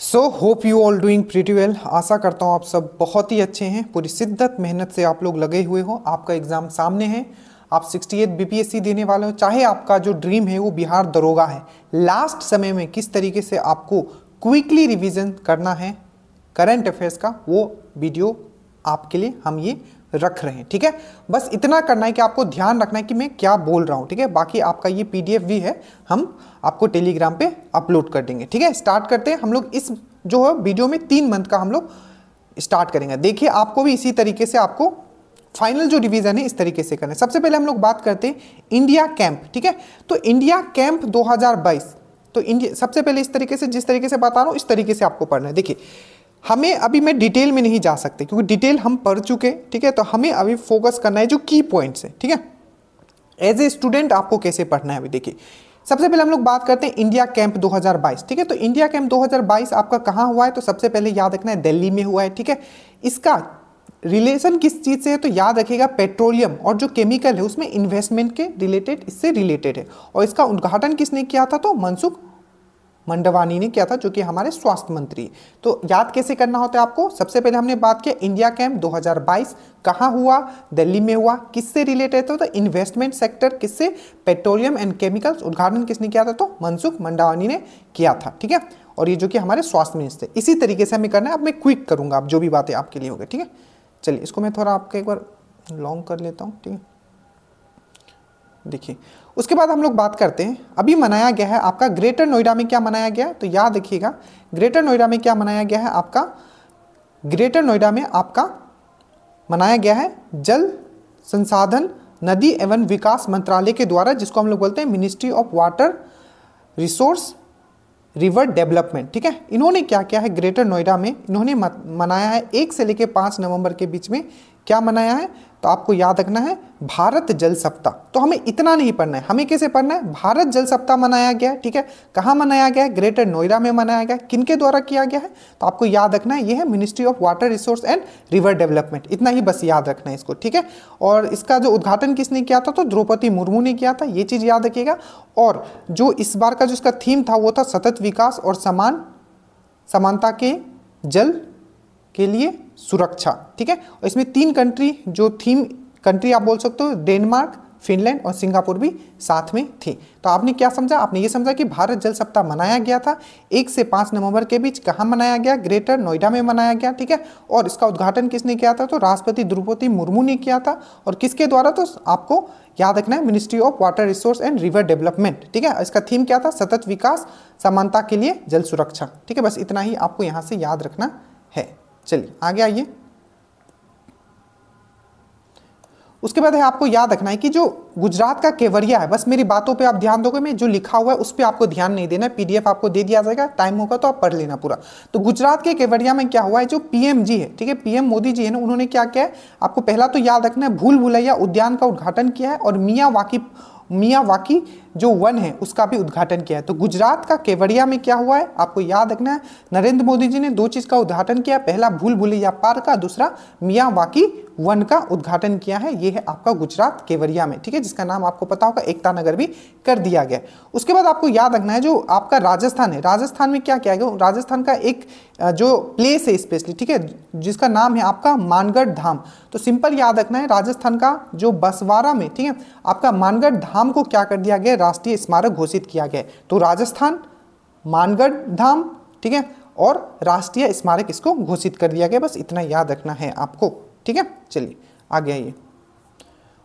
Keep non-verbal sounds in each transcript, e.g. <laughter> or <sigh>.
so hope you all doing pretty well आशा करता हूँ आप सब बहुत ही अच्छे हैं पूरी शिद्दत मेहनत से आप लोग लगे हुए हो आपका एग्ज़ाम सामने है आप 68 बीपीएससी देने वाले हो चाहे आपका जो ड्रीम है वो बिहार दरोगा है लास्ट समय में किस तरीके से आपको क्विकली रिवीजन करना है करंट अफेयर्स का वो वीडियो आपके लिए हम ये रख रहे हैं ठीक है बस इतना करना है कि आपको ध्यान रखना है कि मैं क्या बोल रहा हूँ ठीक है बाकी आपका ये पीडीएफ भी है हम आपको टेलीग्राम पे अपलोड कर देंगे ठीक है स्टार्ट करते हैं हम लोग इस जो है वीडियो में तीन मंथ का हम लोग स्टार्ट करेंगे देखिए आपको भी इसी तरीके से आपको फाइनल जो रिवीजन है इस तरीके से करना है सबसे पहले हम लोग बात करते हैं इंडिया कैंप ठीक है तो इंडिया कैंप 2022 तो इंडिया सबसे पहले इस तरीके से जिस तरीके से बता रहा हूँ इस तरीके से आपको पढ़ना है देखिए हमें अभी मैं डिटेल में नहीं जा सकते क्योंकि डिटेल हम पढ़ चुके ठीक है तो हमें अभी फोकस करना है जो की पॉइंट्स है ठीक है एज ए स्टूडेंट आपको कैसे पढ़ना है अभी देखिए सबसे पहले हम लोग बात करते हैं इंडिया कैंप 2022 ठीक है तो इंडिया कैंप 2022 आपका कहाँ हुआ है तो सबसे पहले याद रखना है दिल्ली में हुआ है ठीक है इसका रिलेशन किस चीज़ से है तो याद रखिएगा पेट्रोलियम और जो केमिकल है उसमें इन्वेस्टमेंट के रिलेटेड इससे रिलेटेड है और इसका उद्घाटन किसने किया था तो मनसुख मंडवानी ने किया था जो कि हमारे स्वास्थ्य मंत्री तो याद कैसे करना होता है आपको सबसे पहले हमने बात किया इंडिया कैंप 2022 कहां हुआ दिल्ली में हुआ किससे रिलेटेड था तो इन्वेस्टमेंट सेक्टर किससे पेट्रोलियम एंड केमिकल्स उद्घाटन किसने किया था तो मनसुख मंडवानी ने किया था ठीक है और ये जो कि हमारे स्वास्थ्य मिनिस्टर इसी तरीके से हमें करना है अब मैं क्विक करूंगा आप जो भी बातें आपके लिए होगी ठीक है चलिए इसको मैं थोड़ा आपके एक बार लॉन्ग कर लेता हूँ ठीक है देखिए उसके बाद हम लोग बात करते हैं अभी मनाया गया है आपका ग्रेटर नोएडा में क्या मनाया गया है तो याद रखिएगा ग्रेटर नोएडा में क्या मनाया गया है आपका ग्रेटर नोएडा में आपका मनाया गया है जल संसाधन नदी एवं विकास मंत्रालय के द्वारा जिसको हम लोग बोलते हैं ministry of water resource river development ठीक है इन्होंने क्या किया है ग्रेटर नोएडा में इन्होंने मनाया है एक से लेकर पाँच नवंबर के बीच में क्या मनाया है तो आपको याद रखना है भारत जल सप्ताह तो हमें इतना नहीं पढ़ना है हमें कैसे पढ़ना है भारत जल सप्ताह मनाया गया है ठीक है कहाँ मनाया गया है ग्रेटर नोएडा में मनाया गया किन के द्वारा किया गया है तो आपको याद रखना है यह है ministry of water resource and river development इतना ही बस याद रखना है इसको ठीक है और इसका जो उद्घाटन किसने किया था तो द्रौपदी मुर्मू ने किया था ये चीज़ याद रखिएगा और जो इस बार का जो इसका थीम था वो था सतत विकास और समान समानता के जल के लिए सुरक्षा ठीक है और इसमें तीन कंट्री जो थीम कंट्री आप बोल सकते हो डेनमार्क फिनलैंड और सिंगापुर भी साथ में थे तो आपने क्या समझा आपने ये समझा कि भारत जल सप्ताह मनाया गया था एक से पाँच नवंबर के बीच कहाँ मनाया गया ग्रेटर नोएडा में मनाया गया ठीक है और इसका उद्घाटन किसने किया था तो राष्ट्रपति द्रौपदी मुर्मू ने किया था और किसके द्वारा तो आपको याद रखना है ministry of water resource and river development ठीक है इसका थीम क्या था सतत विकास समानता के लिए जल सुरक्षा ठीक है बस इतना ही आपको यहाँ से याद रखना है चलिए आगे आइए उसके बाद है आपको याद रखना है कि जो गुजरात का केवरिया है बस मेरी बातों पे आप ध्यान दोगे मैं जो लिखा हुआ है उस पर आपको ध्यान नहीं देना पीडीएफ आपको दे दिया जाएगा टाइम होगा तो आप पढ़ लेना पूरा तो गुजरात के केवरिया में क्या हुआ है जो पीएमजी है ठीक है पीएम मोदी जी है ना उन्होंने क्या किया है आपको पहला तो याद रखना है भूल भुलैया उद्यान का उद्घाटन किया है और मियाँ वाकी मियाँ वाकी जो वन है उसका भी उद्घाटन किया है तो गुजरात का केवड़िया में क्या हुआ है आपको याद रखना है नरेंद्र मोदी जी ने दो चीज़ का उद्घाटन किया पहला भूल भुलैया पार्क का दूसरा वाकी वन का उद्घाटन किया है ये है आपका गुजरात केवड़िया में ठीक है जिसका नाम आपको पता होगा एकता नगर भी कर दिया गया उसके बाद आपको याद रखना है जो आपका राजस्थान है राजस्थान में क्या किया गया राजस्थान का एक जो प्लेस है स्पेशली ठीक है जिसका नाम है आपका मानगढ़ धाम तो सिंपल याद रखना है राजस्थान का जो बसवारा में ठीक है आपका मानगढ़ धाम को क्या कर दिया गया राष्ट्रीय स्मारक घोषित किया गया है तो राजस्थान मानगढ़ धाम ठीक है और राष्ट्रीय स्मारक इसको घोषित कर दिया गया बस इतना याद रखना है आपको ठीक है चलिए आगे आइए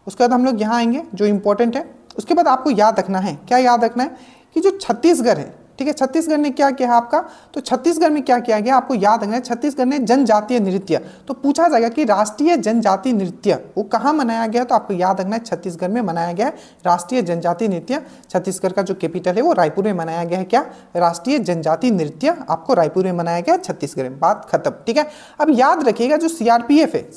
उसके बाद हम लोग यहाँ आएंगे जो इम्पोर्टेंट है उसके बाद आपको याद रखना है क्या याद रखना है कि जो छत्तीसगढ़ है ठीक है छत्तीसगढ़ ने क्या किया आपका तो छत्तीसगढ़ में क्या किया गया आपको याद रखना है छत्तीसगढ़ ने जनजातीय नृत्य तो पूछा जाएगा कि राष्ट्रीय जनजातीय नृत्य वो कहाँ मनाया गया तो आपको याद रखना है छत्तीसगढ़ में मनाया गया है राष्ट्रीय जनजातीय नृत्य छत्तीसगढ़ का जो कैपिटल है वो रायपुर में मनाया गया है क्या राष्ट्रीय जनजातीय नृत्य आपको रायपुर में मनाया गया छत्तीसगढ़ में बात खत्म ठीक है अब याद रखिएगा जो सीआरपीएफ है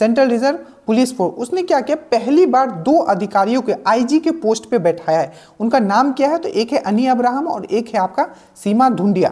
सेंट्रल रिजर्व पुलिस फोर्स उसने क्या किया पहली बार दो अधिकारियों के आईजी के पोस्ट पे बैठाया है उनका नाम क्या है तो एक है अनी अब्राहम और एक है आपका सीमा धुंडिया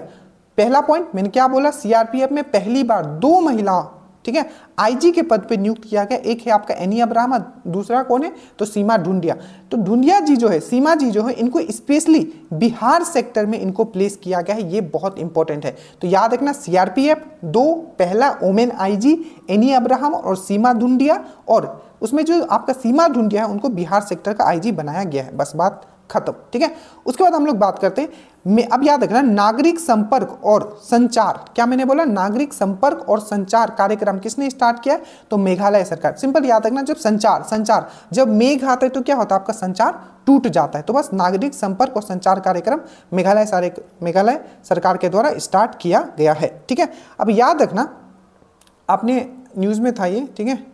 पहला पॉइंट मैंने क्या बोला सीआरपीएफ में पहली बार दो महिलाओं ठीक है आईजी के पद पे नियुक्त किया गया एक है आपका एनी अब्राहम दूसरा कौन है तो सीमा ढूंढिया तो ढूंढिया जी जो है सीमा जी जो है इनको स्पेशली बिहार सेक्टर में इनको प्लेस किया गया है ये बहुत इंपॉर्टेंट है तो याद रखना सीआरपीएफ दो पहला ओमेन आईजी एनी अब्राहम और सीमा ढूंढिया और उसमें जो आपका सीमा ढूंढिया है उनको बिहार सेक्टर का आईजी बनाया गया है बस बात खत्म ठीक है उसके बाद हम लोग बात करते हैं में अब याद रखना नागरिक संपर्क और संचार क्या मैंने बोला नागरिक संपर्क और संचार कार्यक्रम किसने स्टार्ट किया तो मेघालय सरकार सिंपल याद रखना जब संचार संचार जब मेघ आता है तो क्या होता है आपका संचार टूट जाता है तो बस नागरिक संपर्क और संचार कार्यक्रम मेघालय सारे मेघालय सरकार के द्वारा स्टार्ट किया गया है ठीक है अब याद रखना आपने न्यूज़ में था ये ठीक है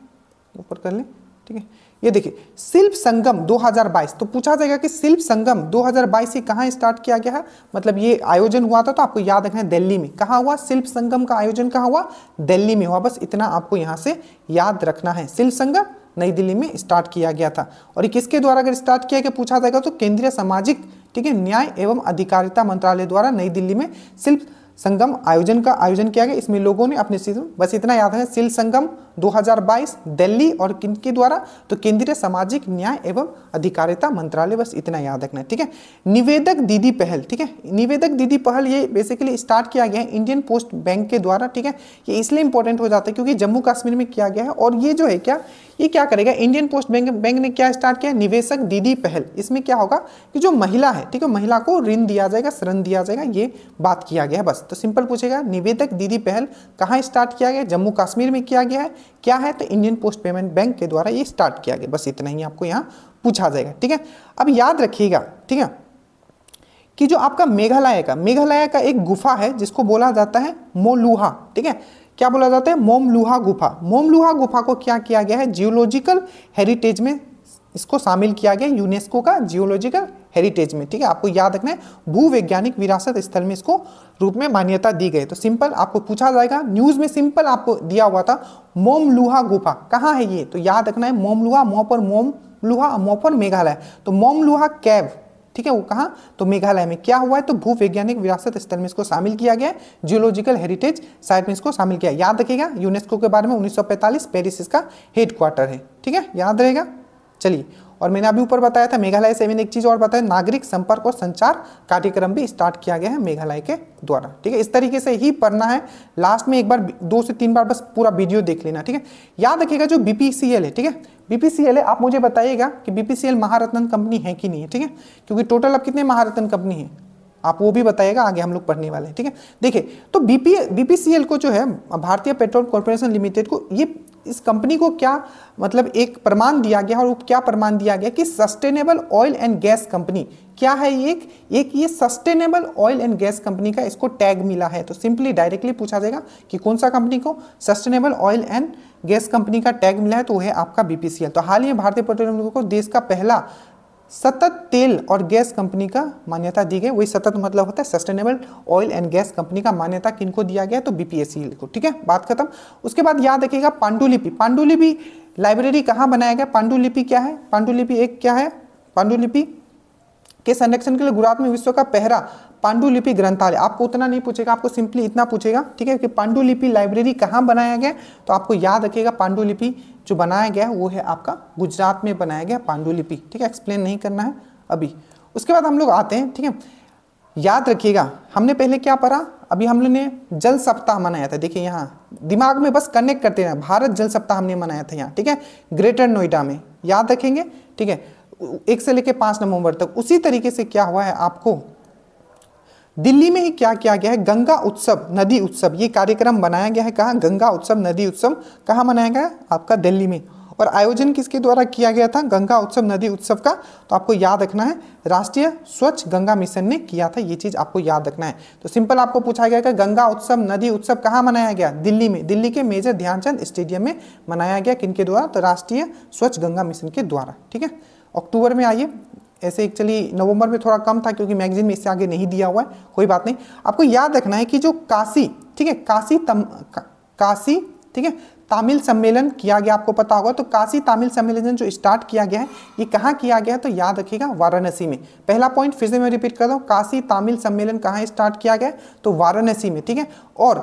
ऊपर कर लें ठीक है ये देखिए शिल्प संगम 2022 तो पूछा जाएगा कि शिल्प संगम 2022 से कहाँ स्टार्ट किया गया है मतलब ये आयोजन हुआ था तो आपको याद रखना है दिल्ली में कहाँ हुआ शिल्प संगम का आयोजन कहाँ हुआ दिल्ली में हुआ बस इतना आपको यहाँ से याद रखना है शिल्प संगम नई दिल्ली में स्टार्ट किया गया था और किसके द्वारा अगर स्टार्ट किया गया पूछा जाएगा तो केंद्रीय सामाजिक ठीक है न्याय एवं अधिकारिता मंत्रालय द्वारा नई दिल्ली में शिल्प संगम आयोजन का आयोजन किया गया इसमें लोगों ने अपने बस इतना याद है शिल्प संगम 2022 दिल्ली और किन के द्वारा तो केंद्रीय सामाजिक न्याय एवं अधिकारिता मंत्रालय बस इतना याद रखना है ठीक है निवेदक दीदी पहल ठीक है निवेदक दीदी पहल ये बेसिकली स्टार्ट किया गया है इंडियन पोस्ट बैंक के द्वारा ठीक है ये इसलिए इंपॉर्टेंट हो जाता है क्योंकि जम्मू कश्मीर में किया गया है और ये जो है क्या ये क्या करेगा इंडियन पोस्ट बैंक बैंक ने क्या स्टार्ट किया निवेशक दीदी पहल इसमें क्या होगा कि जो महिला है ठीक है महिला को ऋण दिया जाएगा ऋण दिया जाएगा ये बात किया गया है बस तो सिंपल पूछेगा निवेदक दीदी पहल कहाँ स्टार्ट किया गया जम्मू कश्मीर में किया गया है क्या है तो इंडियन पोस्ट पेमेंट बैंक के द्वारा ये स्टार्ट किया गया बस इतना ही आपको यहाँ पूछा जाएगा ठीक है अब याद रखिएगा ठीक है कि जो आपका मेघालय का मेघालय का एक गुफा है जिसको बोला जाता है मोलुहा ठीक है क्या बोला जाता है मोमलुहा गुफा मोमलुहा गुफा को क्या किया गया है जियोलॉजिकल हेरिटेज में इसको शामिल किया गया यूनेस्को का जियोलॉजिकल हेरिटेज में ठीक है आपको याद रखना है भूवैज्ञानिक विरासत स्थल में इसको रूप में मान्यता दी गई तो सिंपल आपको पूछा जाएगा न्यूज में सिंपल आपको दिया हुआ था मोमलुहा गुफा कहाँ है ये तो याद रखना है मोमलुहा मोह पर मोम लुहा मोम पर मेघालय तो मोमलुहा कैव ठीक है वो कहाँ तो मेघालय में क्या हुआ है तो भूवैज्ञानिक विरासत स्थल में इसको शामिल किया गया जियोलॉजिकल हेरिटेज साइट में इसको शामिल किया याद रखेगा यूनेस्को के बारे में 1945 पेरिस इसका हेडक्वार्टर है ठीक है याद रहेगा चलिए और मैंने अभी ऊपर बताया था मेघालय से मैंने एक चीज़ और बताया नागरिक संपर्क और संचार कार्यक्रम भी स्टार्ट किया गया है मेघालय के द्वारा ठीक है इस तरीके से ही पढ़ना है लास्ट में एक बार दो से तीन बार बस पूरा वीडियो देख लेना ठीक है याद रखिएगा जो बी है ठीक है बीपीसीएल है आप मुझे बताइएगा कि बीपीसीएल महारत्न कंपनी है कि नहीं है ठीक है क्योंकि टोटल अब कितने महारत्न कंपनी है आप वो भी बताइएगा आगे हम लोग पढ़ने वाले हैं ठीक है देखिए तो बीपी बीपीसीएल को जो है भारतीय पेट्रोल कॉर्पोरेशन लिमिटेड को ये इस कंपनी को क्या मतलब एक प्रमाण दिया गया और क्या प्रमाण दिया गया कि sustainable oil and gas company क्या है एक एक ये sustainable oil and gas company का इसको टैग मिला है तो सिंपली डायरेक्टली पूछा जाएगा कि कौन सा कंपनी को sustainable oil and gas company का टैग मिला है तो वह है आपका बीपीसीएल तो हाल ही में भारतीय पेट्रोलियम को देश का पहला सतत तेल और गैस कंपनी का मान्यता दी गई वही सतत मतलब होता है sustainable oil and gas company का मान्यता किनको दिया गया तो बीपीएससी को ठीक है बात खत्म उसके बाद याद रखिएगा पांडुलिपि पांडुलिपि लाइब्रेरी कहाँ बनाया गया पांडुलिपि क्या है पांडुलिपि एक क्या है पांडुलिपि के संरक्षण के लिए गुजरात में विश्व का पहला पांडुलिपि ग्रंथालय आपको उतना नहीं पूछेगा आपको सिंपली इतना पूछेगा ठीक है कि पांडुलिपि लाइब्रेरी कहाँ बनाया गया तो आपको याद रखिएगा पांडुलिपि जो बनाया गया है वो है आपका गुजरात में बनाया गया पांडुलिपि ठीक है एक्सप्लेन नहीं करना है अभी उसके बाद हम लोग आते हैं ठीक है याद रखिएगा हमने पहले क्या पढ़ा अभी हम लोग ने जल सप्ताह मनाया था देखिए यहाँ दिमाग में बस कनेक्ट करते रहे भारत जल सप्ताह हमने मनाया था यहाँ ठीक है ग्रेटर नोएडा में याद रखेंगे ठीक है एक से लेकर पाँच नवंबर तक उसी तरीके से क्या हुआ है आपको दिल्ली में ही क्या किया गया है गंगा उत्सव नदी उत्सव ये कार्यक्रम बनाया गया है कहाँ गंगा उत्सव नदी उत्सव कहाँ मनाया गया आपका दिल्ली में और आयोजन किसके द्वारा किया गया था गंगा उत्सव नदी उत्सव का तो आपको याद रखना है राष्ट्रीय स्वच्छ गंगा मिशन ने किया था ये चीज आपको याद रखना है तो सिंपल आपको पूछा गया कि गंगा उत्सव नदी उत्सव कहाँ मनाया गया दिल्ली में दिल्ली के मेजर ध्यानचंद स्टेडियम में मनाया गया किनके द्वारा तो राष्ट्रीय स्वच्छ गंगा मिशन के द्वारा ठीक है अक्टूबर में आइए ऐसे एक्चुअली नवंबर में थोड़ा कम था क्योंकि मैगजीन में इससे आगे नहीं दिया हुआ है कोई बात नहीं आपको याद रखना है कि जो काशी ठीक है काशी तम का, काशी ठीक है तामिल सम्मेलन किया गया आपको पता होगा तो काशी तामिल सम्मेलन जो स्टार्ट किया गया है ये कहाँ किया गया है तो याद रखिएगा वाराणसी में पहला पॉइंट फिर से मैं रिपीट कर रहा हूँ काशी तामिल सम्मेलन कहाँ स्टार्ट किया गया तो वाराणसी में ठीक है और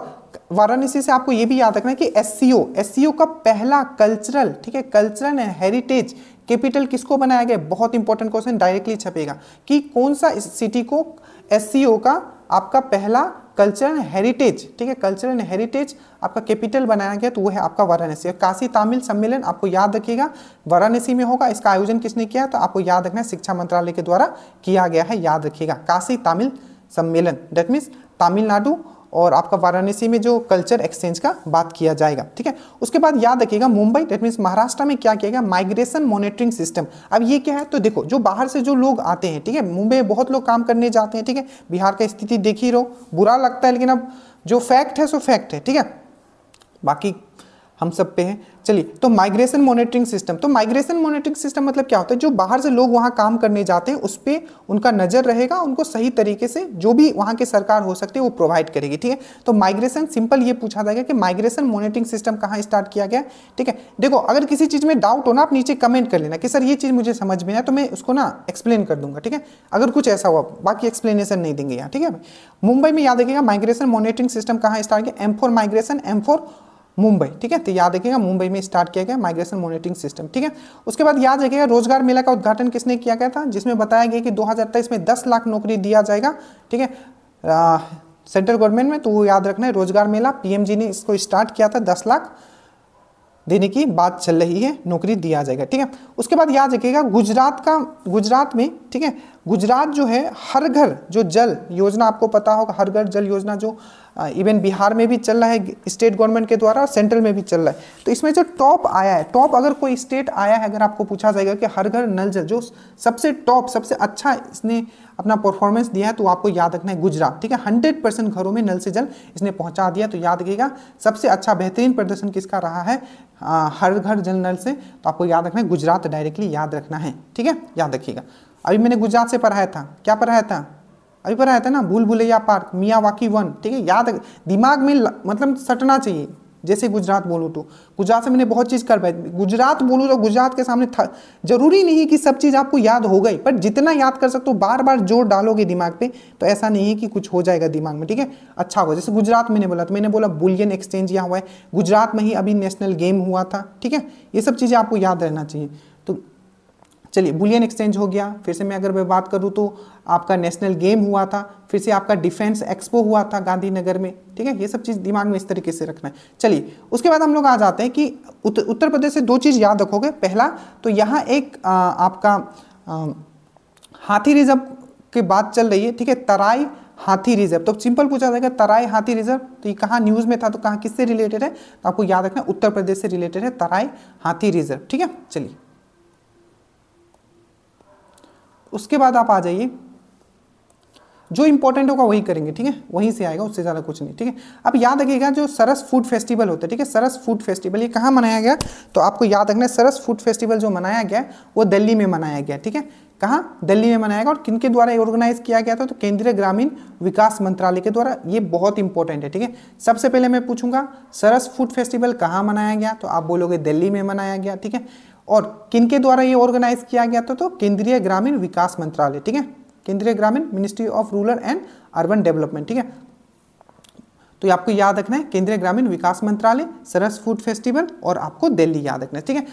वाराणसी से आपको ये भी याद रखना है कि एस सी कब पहला कल्चरल ठीक है कल्चरल एंड हेरिटेज कैपिटल किसको बनाया गया बहुत इंपॉर्टेंट क्वेश्चन डायरेक्टली छपेगा कि कौन सा सिटी को एस का आपका पहला कल्चरल हेरिटेज ठीक है कल्चरल हेरिटेज आपका कैपिटल बनाया गया तो वो है आपका वाराणसी और काशी तामिल सम्मेलन आपको याद रखिएगा वाराणसी में होगा इसका आयोजन किसने किया तो आपको याद रखना शिक्षा मंत्रालय के द्वारा किया गया है याद रखिएगा काशी तामिल सम्मेलन डेट मीन्स तमिलनाडु और आपका वाराणसी में जो कल्चर एक्सचेंज का बात किया जाएगा ठीक है उसके बाद याद रखिएगा मुंबई डेट मीन्स महाराष्ट्र में क्या किया गया माइग्रेशन मॉनिटरिंग सिस्टम अब ये क्या है तो देखो जो बाहर से जो लोग आते हैं ठीक है मुंबई बहुत लोग काम करने जाते हैं ठीक है बिहार का स्थिति देख ही रहो बुरा लगता है लेकिन अब जो फैक्ट है सो फैक्ट है ठीक है बाकी हम सब पे हैं चलिए तो माइग्रेशन मॉनिटरिंग सिस्टम तो माइग्रेशन मॉनिटरिंग सिस्टम मतलब क्या होता है जो बाहर से लोग वहाँ काम करने जाते हैं उस पर उनका नज़र रहेगा उनको सही तरीके से जो भी वहाँ की सरकार हो सकती है वो प्रोवाइड करेगी ठीक है तो माइग्रेशन सिंपल ये पूछा जाएगा कि माइग्रेशन मॉनिटरिंग सिस्टम कहाँ स्टार्ट किया गया ठीक है देखो अगर किसी चीज़ में डाउट हो ना आप नीचे कमेंट कर लेना कि सर ये चीज़ मुझे समझ में आए तो मैं उसको ना एक्सप्लेन कर दूंगा ठीक है अगर कुछ ऐसा हुआ बाकी एक्सप्लेनेशन नहीं देंगे यहाँ ठीक है मुंबई में याद रखिएगा माइग्रेशन मॉनिटरिंग सिस्टम कहाँ स्टार्ट किया एम माइग्रेशन एम मुंबई ठीक है तो याद रखिएगा मुंबई में स्टार्ट किया गया माइग्रेशन मॉनिटरिंग सिस्टम ठीक है उसके बाद याद रखिएगा रोजगार मेला का उद्घाटन किसने किया गया था जिसमें बताया गया कि दो में दस लाख नौकरी दिया जाएगा ठीक है सेंट्रल गवर्नमेंट में तो वो याद रखना है रोजगार मेला पीएमजी ने इसको स्टार्ट किया था दस लाख देने की बात चल रही है नौकरी दिया जाएगा ठीक है उसके बाद याद रखिएगा गुजरात का गुजरात में ठीक है गुजरात जो है हर घर जो जल योजना आपको पता होगा हर घर जल योजना जो इवन बिहार में भी चल रहा है स्टेट गवर्नमेंट के द्वारा और सेंट्रल में भी चल रहा है तो इसमें जो टॉप आया है टॉप अगर कोई स्टेट आया है अगर आपको पूछा जाएगा कि हर घर नल जल जो सबसे टॉप सबसे अच्छा इसने अपना परफॉर्मेंस दिया है तो आपको याद रखना है गुजरात ठीक है हंड्रेड परसेंट घरों में नल से जल इसने पहुंचा दिया तो याद रखिएगा सबसे अच्छा बेहतरीन प्रदर्शन किसका रहा है आ, हर घर जल नल से तो आपको याद रखना है गुजरात डायरेक्टली याद रखना है ठीक है याद रखिएगा अभी मैंने गुजरात से पढ़ाया था क्या पढ़ाया था अभी पर आया था ना भूल भूलैया पार्क वाकी वन ठीक है याद दिमाग में मतलब सटना चाहिए जैसे गुजरात बोलूँ तो गुजरात से मैंने बहुत चीज़ कर पाई गुजरात बोलूँ तो गुजरात के सामने था जरूरी नहीं कि सब चीज़ आपको याद हो गई पर जितना याद कर सकते हो बार बार जोर डालोगे दिमाग पे तो ऐसा नहीं है कि कुछ हो जाएगा दिमाग में ठीक है अच्छा होगा जैसे गुजरात मैंने बोला तो मैंने बोला बुलियन एक्सचेंज यहाँ हुआ है गुजरात में ही अभी नेशनल गेम हुआ था ठीक है ये सब चीज़ें आपको याद रहना चाहिए चलिए बुलियन एक्सचेंज हो गया फिर से मैं अगर मैं बात करूँ तो आपका नेशनल गेम हुआ था फिर से आपका डिफेंस एक्सपो हुआ था गांधीनगर में ठीक है ये सब चीज़ दिमाग में इस तरीके से रखना है चलिए उसके बाद हम लोग आ जाते हैं कि उत, उत्तर प्रदेश से दो चीज़ याद रखोगे पहला तो यहाँ एक आ, आपका आ, हाथी रिजर्व की बात चल रही है ठीक है तराई हाथी रिजर्व तो सिंपल पूछा जाएगा तराई हाथी रिजर्व तो ये कहाँ न्यूज़ में था तो कहाँ किससे रिलेटेड है तो आपको याद रखना उत्तर प्रदेश से रिलेटेड है तराई हाथी रिजर्व ठीक है चलिए उसके बाद आप आ जाइए जो इंपॉर्टेंट होगा वही करेंगे ठीक है वहीं से आएगा उससे ज़्यादा कुछ नहीं ठीक है अब याद रखिएगा जो सरस फूड फेस्टिवल होता है ठीक है सरस फूड फेस्टिवल ये कहाँ मनाया गया तो आपको याद रखना है सरस फूड फेस्टिवल जो मनाया गया वो दिल्ली में मनाया गया ठीक है कहाँ दिल्ली में मनाया गया और किनके द्वारा ऑर्गेनाइज किया गया था तो केंद्रीय ग्रामीण विकास मंत्रालय के द्वारा ये बहुत इंपॉर्टेंट है ठीक है सबसे पहले मैं पूछूंगा सरस फूड फेस्टिवल कहाँ मनाया गया तो आप बोलोगे दिल्ली में मनाया गया ठीक है और किन के द्वारा ये ऑर्गेनाइज किया गया था तो केंद्रीय ग्रामीण विकास मंत्रालय ठीक है केंद्रीय ग्रामीण ministry of rural and urban development ठीक है तो आपको याद रखना है केंद्रीय ग्रामीण विकास मंत्रालय सरस फूड फेस्टिवल और आपको दिल्ली याद रखना है ठीक है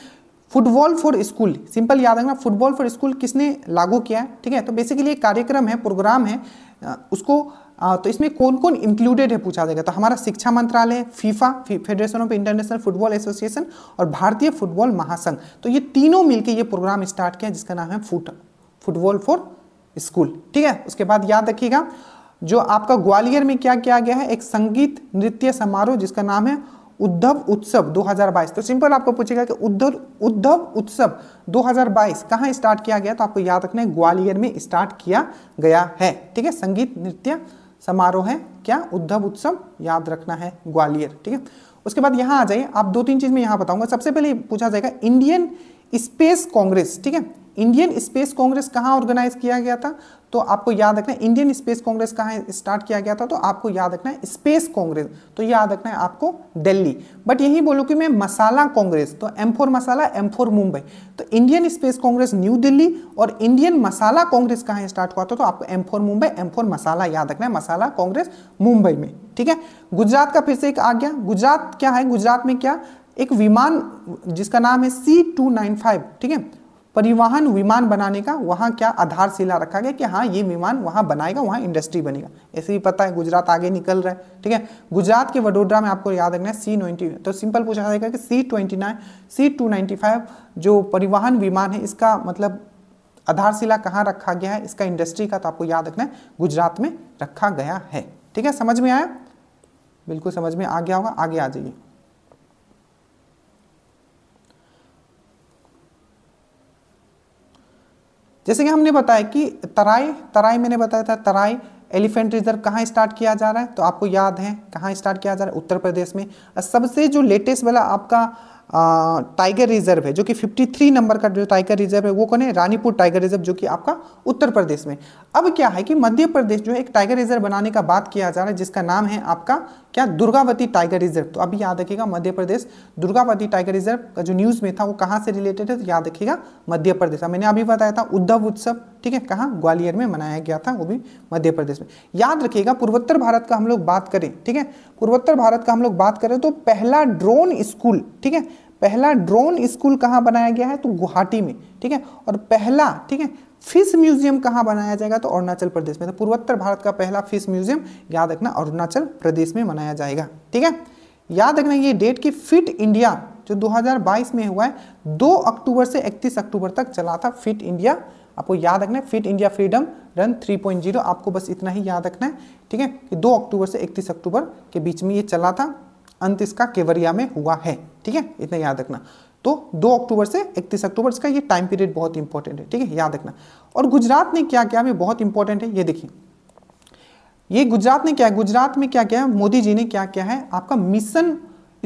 फुटबॉल फॉर स्कूल सिंपल याद रखना फुटबॉल फॉर स्कूल किसने लागू किया है ठीक है तो बेसिकली एक कार्यक्रम है प्रोग्राम है उसको तो इसमें कौन कौन इंक्लूडेड है पूछा जाएगा तो हमारा शिक्षा मंत्रालय FIFA federation of international football association और भारतीय फुटबॉल महासंघ तो ये तीनों मिलकर ये प्रोग्राम स्टार्ट किया जिसका नाम है फुट फुटबॉल फॉर स्कूल ठीक है उसके बाद याद रखिएगा जो आपका ग्वालियर में क्या किया गया है एक संगीत नृत्य समारोह जिसका नाम है उद्धव उत्सव 2022 तो सिंपल आपको पूछेगा कि उद्धव उद्धव उत्सव 2022 कहाँ स्टार्ट किया गया तो आपको याद रखना है ग्वालियर में स्टार्ट किया गया है ठीक है संगीत नृत्य समारोह है क्या उद्धव उत्सव याद रखना है ग्वालियर ठीक है उसके बाद यहाँ आ जाइए आप दो तीन चीज़ में यहाँ बताऊंगा सबसे पहले पूछा जाएगा इंडियन स्पेस कांग्रेस ठीक है इंडियन स्पेस कांग्रेस कहाँ ऑर्गेनाइज किया गया था तो आपको याद रखना इंडियन स्पेस कांग्रेस कहाँ स्टार्ट किया गया था तो आपको याद रखना है स्पेस कांग्रेस तो, तो याद रखना है आपको दिल्ली बट यही बोलो कि मैं मसाला कांग्रेस तो M four masala M four Mumbai तो Indian Space Congress New Delhi और इंडियन मसाला कांग्रेस कहाँ स्टार्ट हुआ था तो आपको M four Mumbai M four masala याद रखना है मसाला कांग्रेस मुंबई में ठीक है गुजरात का फिर से एक आ गया गुजरात क्या है गुजरात में क्या एक विमान जिसका नाम है सी टू नाइन फाइव ठीक है परिवहन विमान बनाने का वहाँ क्या आधारशिला रखा गया कि हाँ ये विमान वहाँ बनाएगा वहाँ इंडस्ट्री बनेगा ऐसे ही पता है गुजरात आगे निकल रहा है ठीक है गुजरात के वडोदरा में आपको याद रखना है सी नाइन्टी तो सिंपल पूछा जाएगा कि C twenty nine C two ninety five जो परिवहन विमान है इसका मतलब आधारशिला कहाँ रखा गया है इसका इंडस्ट्री का तो आपको याद रखना है गुजरात में रखा गया है ठीक है समझ में आया बिल्कुल समझ में आ गया होगा आगे आ जाइए जैसे कि हमने बताया कि तराई तराई मैंने बताया था तराई एलिफेंट रिजर्व कहाँ स्टार्ट किया जा रहा है तो आपको याद है कहाँ स्टार्ट किया जा रहा है उत्तर प्रदेश में सबसे जो लेटेस्ट वाला आपका टाइगर रिजर्व है जो कि 53 नंबर का जो टाइगर रिजर्व है वो कौन है रानीपुर टाइगर रिजर्व जो कि आपका उत्तर प्रदेश में अब क्या है कि मध्य प्रदेश जो है एक टाइगर रिजर्व बनाने का बात किया जा रहा है जिसका नाम है आपका क्या दुर्गावती टाइगर रिजर्व तो अभी याद रखिएगा मध्य प्रदेश दुर्गावती टाइगर रिजर्व का जो न्यूज़ में था वो कहाँ से रिलेटेड है तो याद रखिएगा मध्य प्रदेश मैंने अभी बताया था उद्धव उत्सव ठीक है कहाँ ग्वालियर में मनाया गया था वो भी मध्य प्रदेश में याद रखिएगा पूर्वोत्तर भारत का हम लोग बात करें ठीक है पूर्वोत्तर भारत का हम लोग बात करें तो पहला ड्रोन स्कूल ठीक है पहला ड्रोन स्कूल कहाँ बनाया गया है तो गुवाहाटी में ठीक है और पहला ठीक है फिश म्यूजियम कहाँ बनाया जाएगा तो अरुणाचल प्रदेश में तो पूर्वोत्तर भारत का पहला फिश म्यूजियम याद रखना अरुणाचल प्रदेश में मनाया जाएगा ठीक है याद रखना ये डेट कि फिट इंडिया जो 2022 में हुआ है 2 अक्टूबर से 31 अक्टूबर तक चला था फिट इंडिया आपको याद रखना है फिट इंडिया फ्रीडम रन 3.0 आपको बस इतना ही याद रखना है ठीक है कि 2 अक्टूबर से 31 अक्टूबर के बीच में ये चला था अंत इसका केवरिया में हुआ है ठीक है इतना याद रखना तो 2 अक्टूबर से 31 अक्टूबर इसका ये टाइम पीरियड बहुत इंपॉर्टेंट है ठीक है याद रखना और गुजरात ने क्या क्या हमें बहुत इंपॉर्टेंट है ये देखिए ये गुजरात ने क्या गुजरात में क्या क्या है मोदी जी ने क्या क्या है आपका मिशन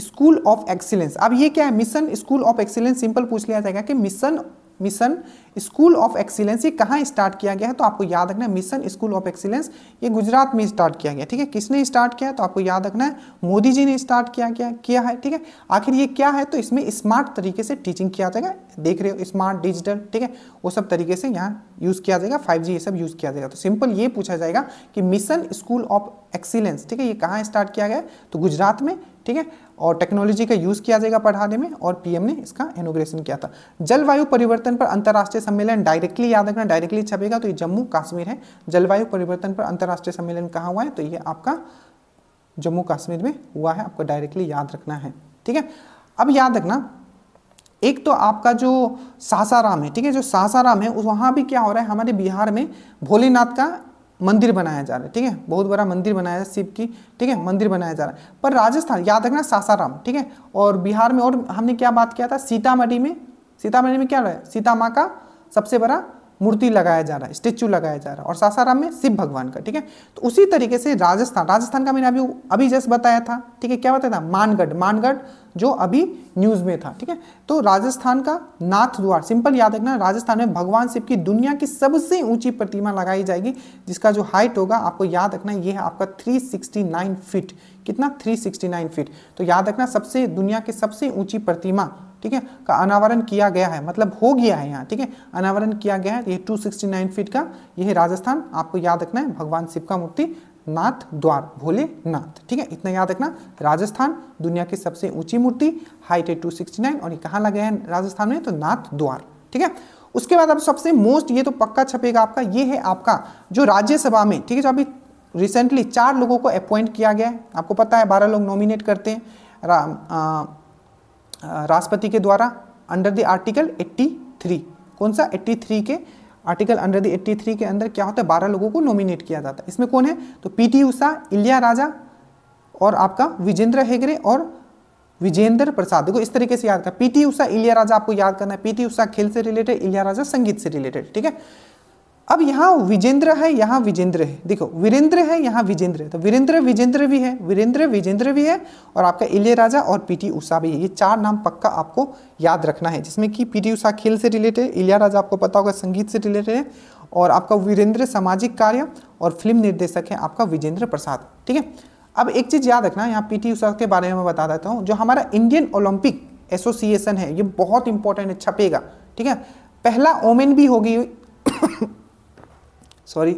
स्कूल ऑफ एक्सीलेंस अब ये क्या है mission school of excellence simple पूछ लिया जाएगा कि mission mission school of excellence ये कहाँ स्टार्ट किया गया है तो आपको याद रखना है मिशन स्कूल ऑफ एक्सीलेंस ये गुजरात में स्टार्ट किया गया ठीक है किसने स्टार्ट किया है तो आपको याद रखना है मोदी जी ने स्टार्ट किया गया किया है ठीक है आखिर ये क्या है तो इसमें स्मार्ट तरीके से टीचिंग किया जाएगा देख रहे हो स्मार्ट डिजिटल ठीक है वो सब तरीके से यहाँ यूज़ किया जाएगा फाइव ये सब यूज़ किया जाएगा तो सिंपल ये पूछा जाएगा कि मिशन स्कूल ऑफ एक्सीलेंस ठीक है ये कहाँ स्टार्ट किया गया तो गुजरात में ठीक है और टेक्नोलॉजी का यूज़ किया जाएगा पढ़ाने में और पीएम ने इसका इनोग्रेशन किया था जलवायु परिवर्तन पर अंतर्राष्ट्रीय सम्मेलन डायरेक्टली याद रखना डायरेक्टली छपेगा तो ये जम्मू कश्मीर है जलवायु परिवर्तन पर अंतर्राष्ट्रीय सम्मेलन कहाँ हुआ है तो ये आपका जम्मू कश्मीर में हुआ है आपको डायरेक्टली याद रखना है ठीक है अब याद रखना एक तो आपका जो सासाराम है ठीक है जो सासाराम है वहाँ भी क्या हो रहा है हमारे बिहार में भोलेनाथ का मंदिर बनाया जा रहा है ठीक है बहुत बड़ा मंदिर बनाया जा रहा है शिव की ठीक है मंदिर बनाया जा रहा है पर राजस्थान याद रखना सासाराम ठीक है और बिहार में और हमने क्या बात किया था सीतामढ़ी में सीतामढ़ी में क्या है सीता माँ का सबसे बड़ा मूर्ति लगाया जा रहा है स्टेच्यू लगाया जा रहा है और सासाराम में शिव भगवान का ठीक है तो उसी तरीके से राजस्थान राजस्थान का मैंने अभी अभी जस्ट बताया था ठीक है क्या बताया था मानगढ़ मानगढ़ जो अभी न्यूज में था ठीक है तो राजस्थान का नाथ द्वार सिंपल याद रखना राजस्थान में भगवान शिव की दुनिया की सबसे ऊंची प्रतिमा लगाई जाएगी जिसका जो हाइट होगा आपको याद रखना ये है आपका 369 फीट कितना 369 फीट तो याद रखना सबसे दुनिया की सबसे ऊंची प्रतिमा ठीक है का अनावरण किया गया है मतलब हो गया है यहाँ ठीक है अनावरण किया गया है ये 269 फीट का यह राजस्थान आपको याद रखना है भगवान शिव का मूर्ति नाथ द्वार भोलेनाथ ठीक है इतना याद रखना राजस्थान दुनिया की सबसे ऊंची मूर्ति हाइट है टू और ये कहाँ लगे हैं राजस्थान में तो नाथ द्वार ठीक है उसके बाद अब सबसे मोस्ट ये तो पक्का छपेगा आपका ये है आपका जो राज्यसभा में ठीक है जो अभी रिसेंटली चार लोगों को अपॉइंट किया गया है आपको पता है बारह लोग नॉमिनेट करते हैं राष्ट्रपति के द्वारा अंडर द आर्टिकल 83 कौन सा 83 के आर्टिकल अंडर द 83 के अंदर क्या होता है बारह लोगों को नॉमिनेट किया जाता है इसमें कौन है तो पीटी उषा इलिया राजा और आपका विजेंद्र हेगड़े और विजेंद्र प्रसाद देखो इस तरीके से याद करना पीटी उषा इलिया राजा आपको याद करना है पीटी उषा खेल से रिलेटेड इलिया राजा संगीत से रिलेटेड ठीक है अब यहाँ विजेंद्र है यहाँ विजेंद्र है देखो वीरेंद्र है यहाँ विजेंद्र है तो वीरेंद्र विजेंद्र भी है वीरेंद्र विजेंद्र भी है और आपका इले राजा और पीटी उषा भी है ये चार नाम पक्का आपको याद रखना है जिसमें कि पीटी उषा खेल से रिलेटेड इलिया राजा आपको पता होगा संगीत से रिलेटेड है और आपका वीरेंद्र सामाजिक कार्य और फिल्म निर्देशक है आपका विजेंद्र प्रसाद ठीक है अब एक चीज़ याद रखना यहाँ पीटी उषा के बारे में बता देता हूँ जो हमारा इंडियन ओलंपिक एसोसिएशन है ये बहुत इंपॉर्टेंट है छपेगा ठीक है पहला ओमेन भी होगी सॉरी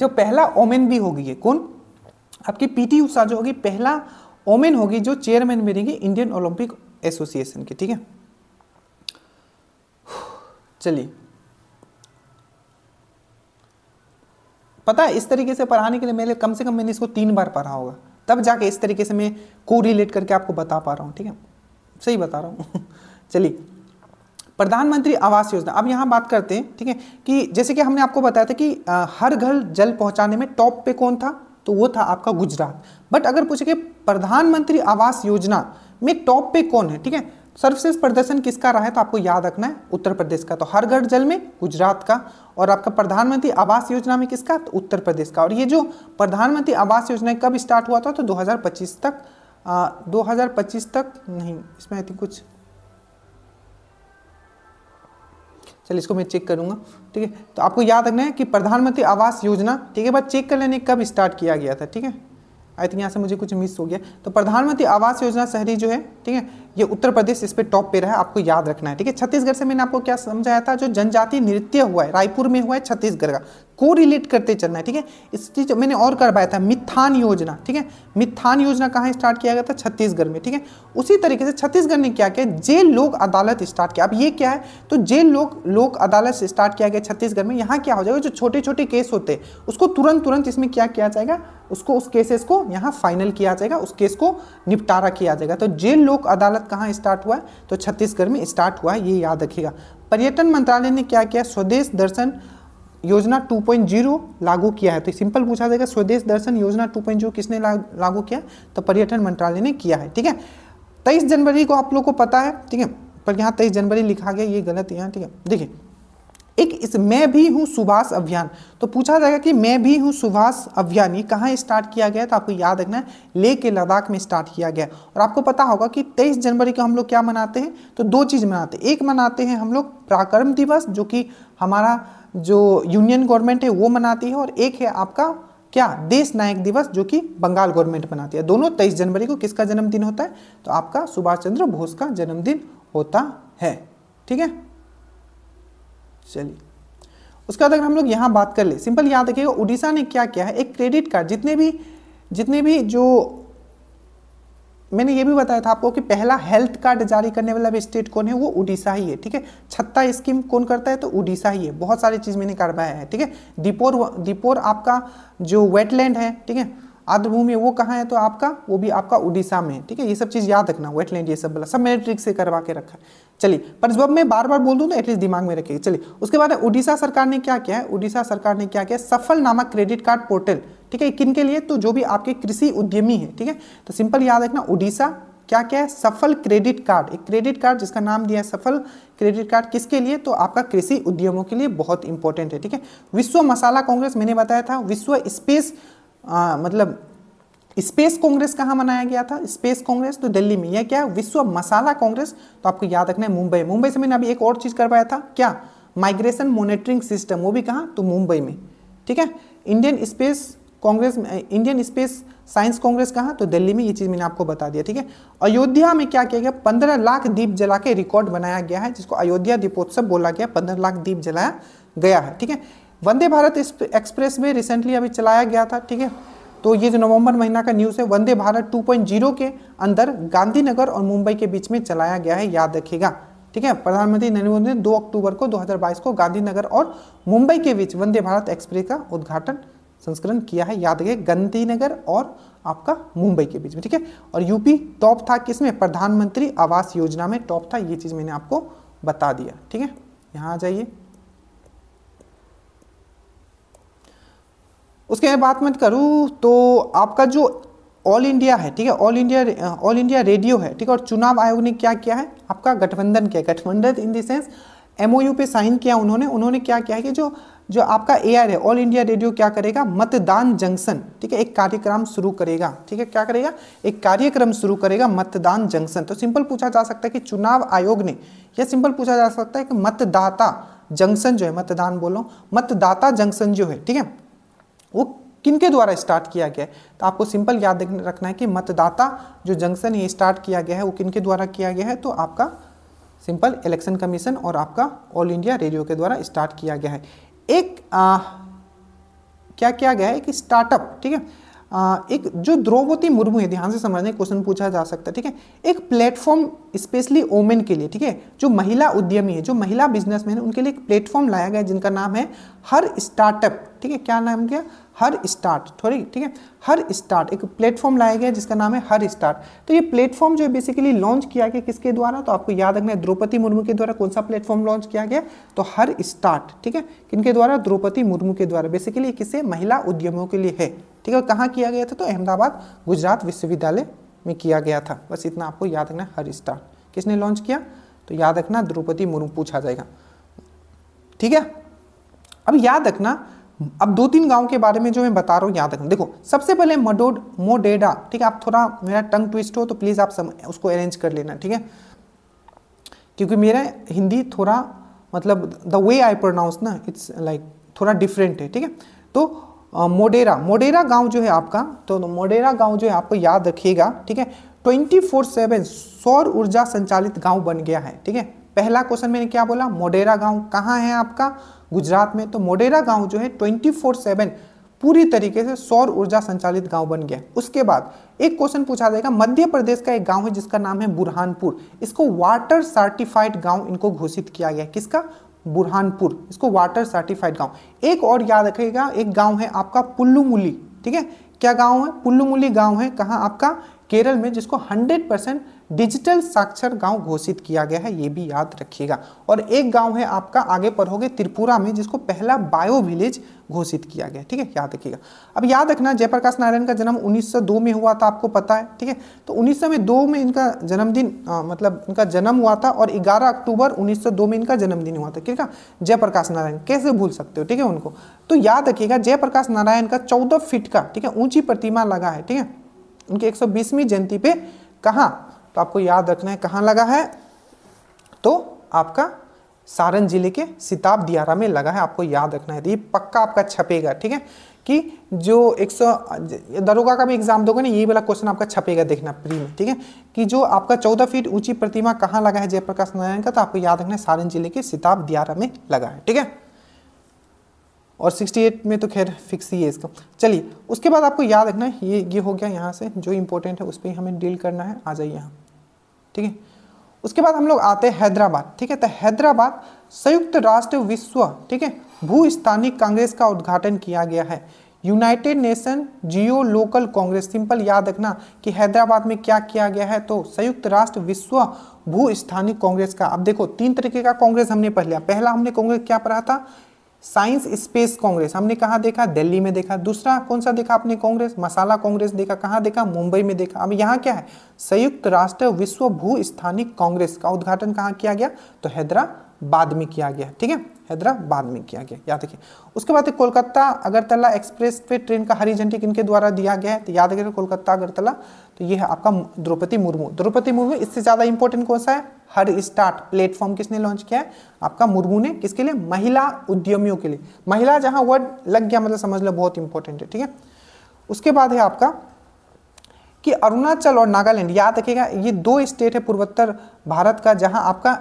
जो पहला ओमेन भी होगी ये कौन आपकी पीटी उषा जो होगी पहला ओमेन होगी जो चेयरमैन बनेगी इंडियन ओलंपिक एसोसिएशन की ठीक है चलिए पता है इस तरीके से पढ़ाने के लिए मेरे कम से कम मैंने इसको तीन बार पढ़ा होगा तब जाके इस तरीके से मैं को रिलेट करके आपको बता पा रहा हूँ ठीक है सही बता रहा हूँ <laughs> चलिए प्रधानमंत्री आवास योजना अब यहाँ बात करते हैं ठीक है कि जैसे कि हमने आपको बताया था कि आ, हर घर जल पहुँचाने में टॉप पे कौन था तो वो था आपका गुजरात बट अगर पूछे कि प्रधानमंत्री आवास योजना में टॉप पे कौन है ठीक है सर्वश्रेष्ठ प्रदर्शन किसका रहा है तो आपको याद रखना है उत्तर प्रदेश का तो हर घर जल में गुजरात का और आपका प्रधानमंत्री आवास योजना में किसका तो उत्तर प्रदेश का और ये जो प्रधानमंत्री आवास योजना कब स्टार्ट हुआ था तो 2025 तक आ, 2025 तक नहीं इसमें आई थिंक कुछ चलिए इसको मैं चेक करूँगा ठीक है तो आपको याद रखना है कि प्रधानमंत्री आवास योजना ठीक है बस चेक कर लेने कब स्टार्ट किया गया था ठीक है आई थिंक यहाँ से मुझे कुछ मिस हो गया तो प्रधानमंत्री आवास योजना शहरी जो है ठीक है ये उत्तर प्रदेश इस पर टॉप पे रहा आपको याद रखना है ठीक है छत्तीसगढ़ से मैंने आपको क्या समझाया था जो जनजाति नृत्य हुआ है रायपुर में हुआ है छत्तीसगढ़ का को रिलेट करते चलना है ठीक है इस चीज मैंने और करवाया था मिथान योजना ठीक है मिथान योजना कहाँ स्टार्ट किया गया था छत्तीसगढ़ में ठीक है उसी तरीके से छत्तीसगढ़ ने क्या किया जेल लोक अदालत स्टार्ट किया अब ये क्या है तो जेल लोक लोक अदालत स्टार्ट किया गया छत्तीसगढ़ में यहाँ क्या हो जाएगा जो छोटे छोटे केस होते हैं उसको तुरंत तुरंत इसमें क्या किया जाएगा उसको उस केसेस को यहाँ फाइनल किया जाएगा उस केस को निपटारा किया जाएगा तो जेल लोक अदालत भारत कहाँ स्टार्ट हुआ है तो छत्तीसगढ़ में स्टार्ट हुआ है ये याद रखिएगा पर्यटन मंत्रालय ने क्या किया स्वदेश दर्शन योजना 2.0 लागू किया है तो सिंपल पूछा जाएगा स्वदेश दर्शन योजना 2.0 किसने लागू किया तो पर्यटन मंत्रालय ने किया है ठीक है तेईस जनवरी को आप लोग को पता है ठीक है पर यहाँ तेईस जनवरी लिखा गया ये गलत यहाँ ठीक है देखिए एक इस मैं भी हूँ सुभाष अभियान तो पूछा जाएगा कि मैं भी हूँ सुभाष अभियान ये कहाँ स्टार्ट किया गया तो आपको याद रखना है ले के लद्दाख में स्टार्ट किया गया और आपको पता होगा कि 23 जनवरी को हम लोग क्या मनाते हैं तो दो चीज़ मनाते हैं एक मनाते हैं हम लोग पराक्रम दिवस जो कि हमारा जो यूनियन गवर्नमेंट है वो मनाती है और एक है आपका क्या देश नायक दिवस जो कि बंगाल गवर्नमेंट मनाती है दोनों तेईस जनवरी को किसका जन्मदिन होता है तो आपका सुभाष चंद्र बोस का जन्मदिन होता है ठीक है चलिए उसके बाद अगर हम लोग यहाँ बात कर ले सिंपल याद रखिएगा उड़ीसा ने क्या किया है एक क्रेडिट कार्ड जितने भी जितने भी जो मैंने ये भी बताया था आपको कि पहला हेल्थ कार्ड जारी करने वाला भी स्टेट कौन है वो उड़ीसा ही है ठीक है छत्ता स्कीम कौन करता है तो उड़ीसा ही है बहुत सारी चीज़ मैंने करवाया है ठीक है दीपोर दीपोर आपका जो वेटलैंड है ठीक है आर्द्रभूमि वो कहाँ है तो आपका वो भी आपका उड़ीसा में है ठीक है ये सब चीज़ याद रखना वेटलैंड ये सब वाला सब मैंने ट्रिक से करवा के रखा है चलिए पर जब मैं बार बार बोल दूँ तो एटलीस्ट दिमाग में रखिए चलिए उसके बाद उड़ीसा सरकार ने क्या किया है उड़ीसा सरकार ने क्या किया सफल नामक क्रेडिट कार्ड पोर्टल ठीक है किन के लिए तो जो भी आपके कृषि उद्यमी है ठीक है तो सिंपल याद रखना उड़ीसा क्या क्या है सफल क्रेडिट कार्ड एक क्रेडिट कार्ड जिसका नाम दिया है सफल क्रेडिट कार्ड किसके लिए तो आपका कृषि उद्यमों के लिए बहुत इंपॉर्टेंट है ठीक है विश्व मसाला कांग्रेस मैंने बताया था विश्व स्पेस आ, मतलब स्पेस कांग्रेस कहाँ मनाया गया था स्पेस कांग्रेस तो दिल्ली में यह क्या विश्व मसाला कांग्रेस तो आपको याद रखना है मुंबई मुंबई से मैंने अभी एक और चीज़ करवाया था क्या माइग्रेशन मॉनिटरिंग सिस्टम वो भी कहाँ तो मुंबई में ठीक है Indian Space Congress Indian Space Science Congress कहाँ तो दिल्ली में ये चीज़ मैंने आपको बता दिया ठीक है अयोध्या में क्या किया गया पंद्रह लाख दीप जला के रिकॉर्ड बनाया गया है जिसको अयोध्या दीपोत्सव बोला गया पंद्रह लाख दीप जलाया गया है ठीक है वंदे भारत एक्सप्रेस में रिसेंटली अभी चलाया गया था ठीक है तो ये जो नवंबर महीना का न्यूज़ है वंदे भारत 2.0 के अंदर गांधीनगर और मुंबई के बीच में चलाया गया है याद रखिएगा ठीक है प्रधानमंत्री नरेंद्र मोदी ने 2 अक्टूबर को 2022 को गांधीनगर और मुंबई के बीच वंदे भारत एक्सप्रेस का उद्घाटन संस्करण किया है याद रखिए गांधीनगर और आपका मुंबई के बीच में ठीक है और यूपी टॉप था किसमें प्रधानमंत्री आवास योजना में टॉप था ये चीज़ मैंने आपको बता दिया ठीक है यहाँ आ जाइए उसके मैं बात मत करूँ तो आपका जो ऑल इंडिया है ठीक है All India All India Radio है ठीक है और चुनाव आयोग ने क्या किया है आपका गठबंधन किया गठबंधन इन द सेंस यू पे साइन किया उन्होंने उन्होंने क्या किया है कि जो जो आपका ए है ऑल इंडिया रेडियो क्या करेगा मतदान जंक्शन ठीक है एक कार्यक्रम शुरू करेगा ठीक है क्या करेगा एक कार्यक्रम शुरू करेगा मतदान जंक्शन तो सिंपल पूछा जा सकता है कि चुनाव आयोग ने या सिंपल पूछा जा सकता है कि मतदाता जंक्शन जो है मतदान बोलो मतदाता जंक्शन जो है ठीक है वो किन के द्वारा स्टार्ट किया गया है तो आपको सिंपल याद रखना है कि मतदाता जो जंक्शन ये स्टार्ट किया गया है वो किनके द्वारा किया गया है तो आपका सिंपल इलेक्शन कमीशन और आपका ऑल इंडिया रेडियो के द्वारा स्टार्ट किया गया है एक आ, क्या किया गया है कि स्टार्टअप ठीक है आ, एक जो द्रौपदी मुर्मू है ध्यान से समझने क्वेश्चन पूछा जा सकता है ठीक है एक प्लेटफॉर्म स्पेशली ओमेन के लिए ठीक है जो महिला उद्यमी है जो महिला बिजनेसमैन है उनके लिए एक प्लेटफॉर्म लाया गया है जिनका नाम है हर स्टार्टअप ठीक है क्या नाम दिया हर स्टार्ट थोड़ी ठीक है हर स्टार्ट एक प्लेटफॉर्म लाया गया जिसका नाम है हर स्टार्ट तो ये प्लेटफॉर्म जो है बेसिकली लॉन्च किया गया किसके द्वारा तो आपको याद रखना है द्रौपदी मुर्मू के द्वारा कौन सा प्लेटफॉर्म लॉन्च किया गया तो हर स्टार्ट ठीक है किनके द्वारा द्रौपदी मुर्मू के द्वारा बेसिकली किसे महिला उद्यमों के लिए है ठीक है कहाँ किया गया था तो अहमदाबाद गुजरात विश्वविद्यालय में किया गया था बस इतना आपको याद रखना हर स्टार्ट किसने लॉन्च किया तो याद रखना द्रौपदी मुर्मू पूछा जाएगा ठीक है अब याद रखना अब दो तीन गांव के बारे में जो मैं बता रहा हूँ याद रखना देखो सबसे पहले मडोड मोडेडा ठीक है आप थोड़ा मेरा टंग ट्विस्ट हो तो प्लीज़ आप सम, उसको अरेंज कर लेना ठीक है क्योंकि मेरा हिंदी थोड़ा मतलब द वे आई प्रोनाउंस ना इट्स लाइक like, थोड़ा डिफरेंट है ठीक है तो मोडेरा मोडेरा गांव जो है आपका तो मोडेरा गांव जो है आपको याद रखिएगा ठीक है ट्वेंटी फोर सेवन सौर ऊर्जा संचालित गांव बन गया है ठीक है पहला क्वेश्चन मैंने क्या बोला मोडेरा गांव कहाँ है आपका गुजरात में तो मोडेरा गांव जो है 24/7 पूरी तरीके से सौर ऊर्जा संचालित गांव बन गया उसके बाद एक क्वेश्चन पूछा जाएगा मध्य प्रदेश का एक गांव है जिसका नाम है बुरहानपुर इसको वाटर सर्टिफाइड गांव इनको घोषित किया गया किसका बुरहानपुर इसको वाटर सर्टिफाइड गांव एक और याद रखेगा एक गांव है आपका पुल्लुमुली ठीक है क्या गांव है पुल्लुमुली गांव है कहाँ आपका केरल में जिसको 100 परसेंट डिजिटल साक्षर गांव घोषित किया गया है ये भी याद रखिएगा और एक गांव है आपका आगे पढ़ोगे त्रिपुरा में जिसको पहला बायो विलेज घोषित किया गया ठीक है याद रखिएगा अब याद रखना जयप्रकाश नारायण का जन्म 1902 में हुआ था आपको पता है ठीक है तो उन्नीस में दो में इनका जन्मदिन मतलब इनका जन्म हुआ था और ग्यारह अक्टूबर उन्नीस में इनका जन्मदिन हुआ था ठीक है जयप्रकाश नारायण कैसे भूल सकते हो ठीक है उनको तो याद रखिएगा जयप्रकाश नारायण का चौदह फीट का ठीक है ऊंची प्रतिमा लगा है ठीक है उनकी 120वीं जयंती पे कहाँ तो आपको याद रखना है कहाँ लगा है तो आपका सारण जिले के सिताब दियारा में लगा है आपको याद रखना है तो ये पक्का आपका छपेगा ठीक है कि जो 100 दरोगा का भी एग्जाम दोगे ना ये वाला क्वेश्चन आपका छपेगा देखना प्री में ठीक है कि जो आपका 14 फीट ऊंची प्रतिमा कहाँ लगा है जयप्रकाश नारायण का तो आपको याद रखना है सारण जिले के सिताब दियारा में लगा है ठीक है और 68 में तो खैर फिक्स ही है इसका चलिए उसके बाद आपको याद रखना है ये ये हो गया यहाँ से जो इम्पोर्टेंट है उस पर हमें डील करना है आ जाइए यहाँ ठीक है उसके बाद हम लोग आते हैं हैदराबाद ठीक है तो हैदराबाद संयुक्त राष्ट्र विश्व ठीक है भू भूस्थानिक कांग्रेस का उद्घाटन किया गया है united nation geo local Congress simple याद रखना कि हैदराबाद में क्या किया गया है तो संयुक्त राष्ट्र विश्व भू स्थानिक कांग्रेस का अब देखो तीन तरीके का कांग्रेस हमने पढ़ लिया पहला हमने कांग्रेस क्या पढ़ा था साइंस स्पेस कांग्रेस हमने कहा देखा दिल्ली में देखा दूसरा कौन सा देखा आपने कांग्रेस मसाला कांग्रेस देखा कहाँ देखा मुंबई में देखा अब यहाँ क्या है संयुक्त राष्ट्र विश्व भू स्थानिक कांग्रेस का उद्घाटन कहाँ किया गया तो हैदरा बाद में किया गया ठीक है हैदराबाद में किया गया याद रखिए उसके बाद Kolkata Agartala express way train का हरी झंडी किनके द्वारा दिया गया है तो याद रखिए कोलकाता अगरतला तो ये है आपका द्रौपदी मुर्मू द्रौपदी मुर्मू इससे ज़्यादा इंपॉर्टेंट कौन सा है हर स्टार्ट प्लेटफॉर्म किसने लॉन्च किया है आपका मुर्मू ने किसके लिए महिला उद्यमियों के लिए महिला जहां वर्ड लग गया मतलब समझ लो बहुत इंपॉर्टेंट है ठीक है उसके बाद है आपका कि अरुणाचल और नागालैंड याद रखिएगा ये दो स्टेट है पूर्वोत्तर भारत का जहां आपका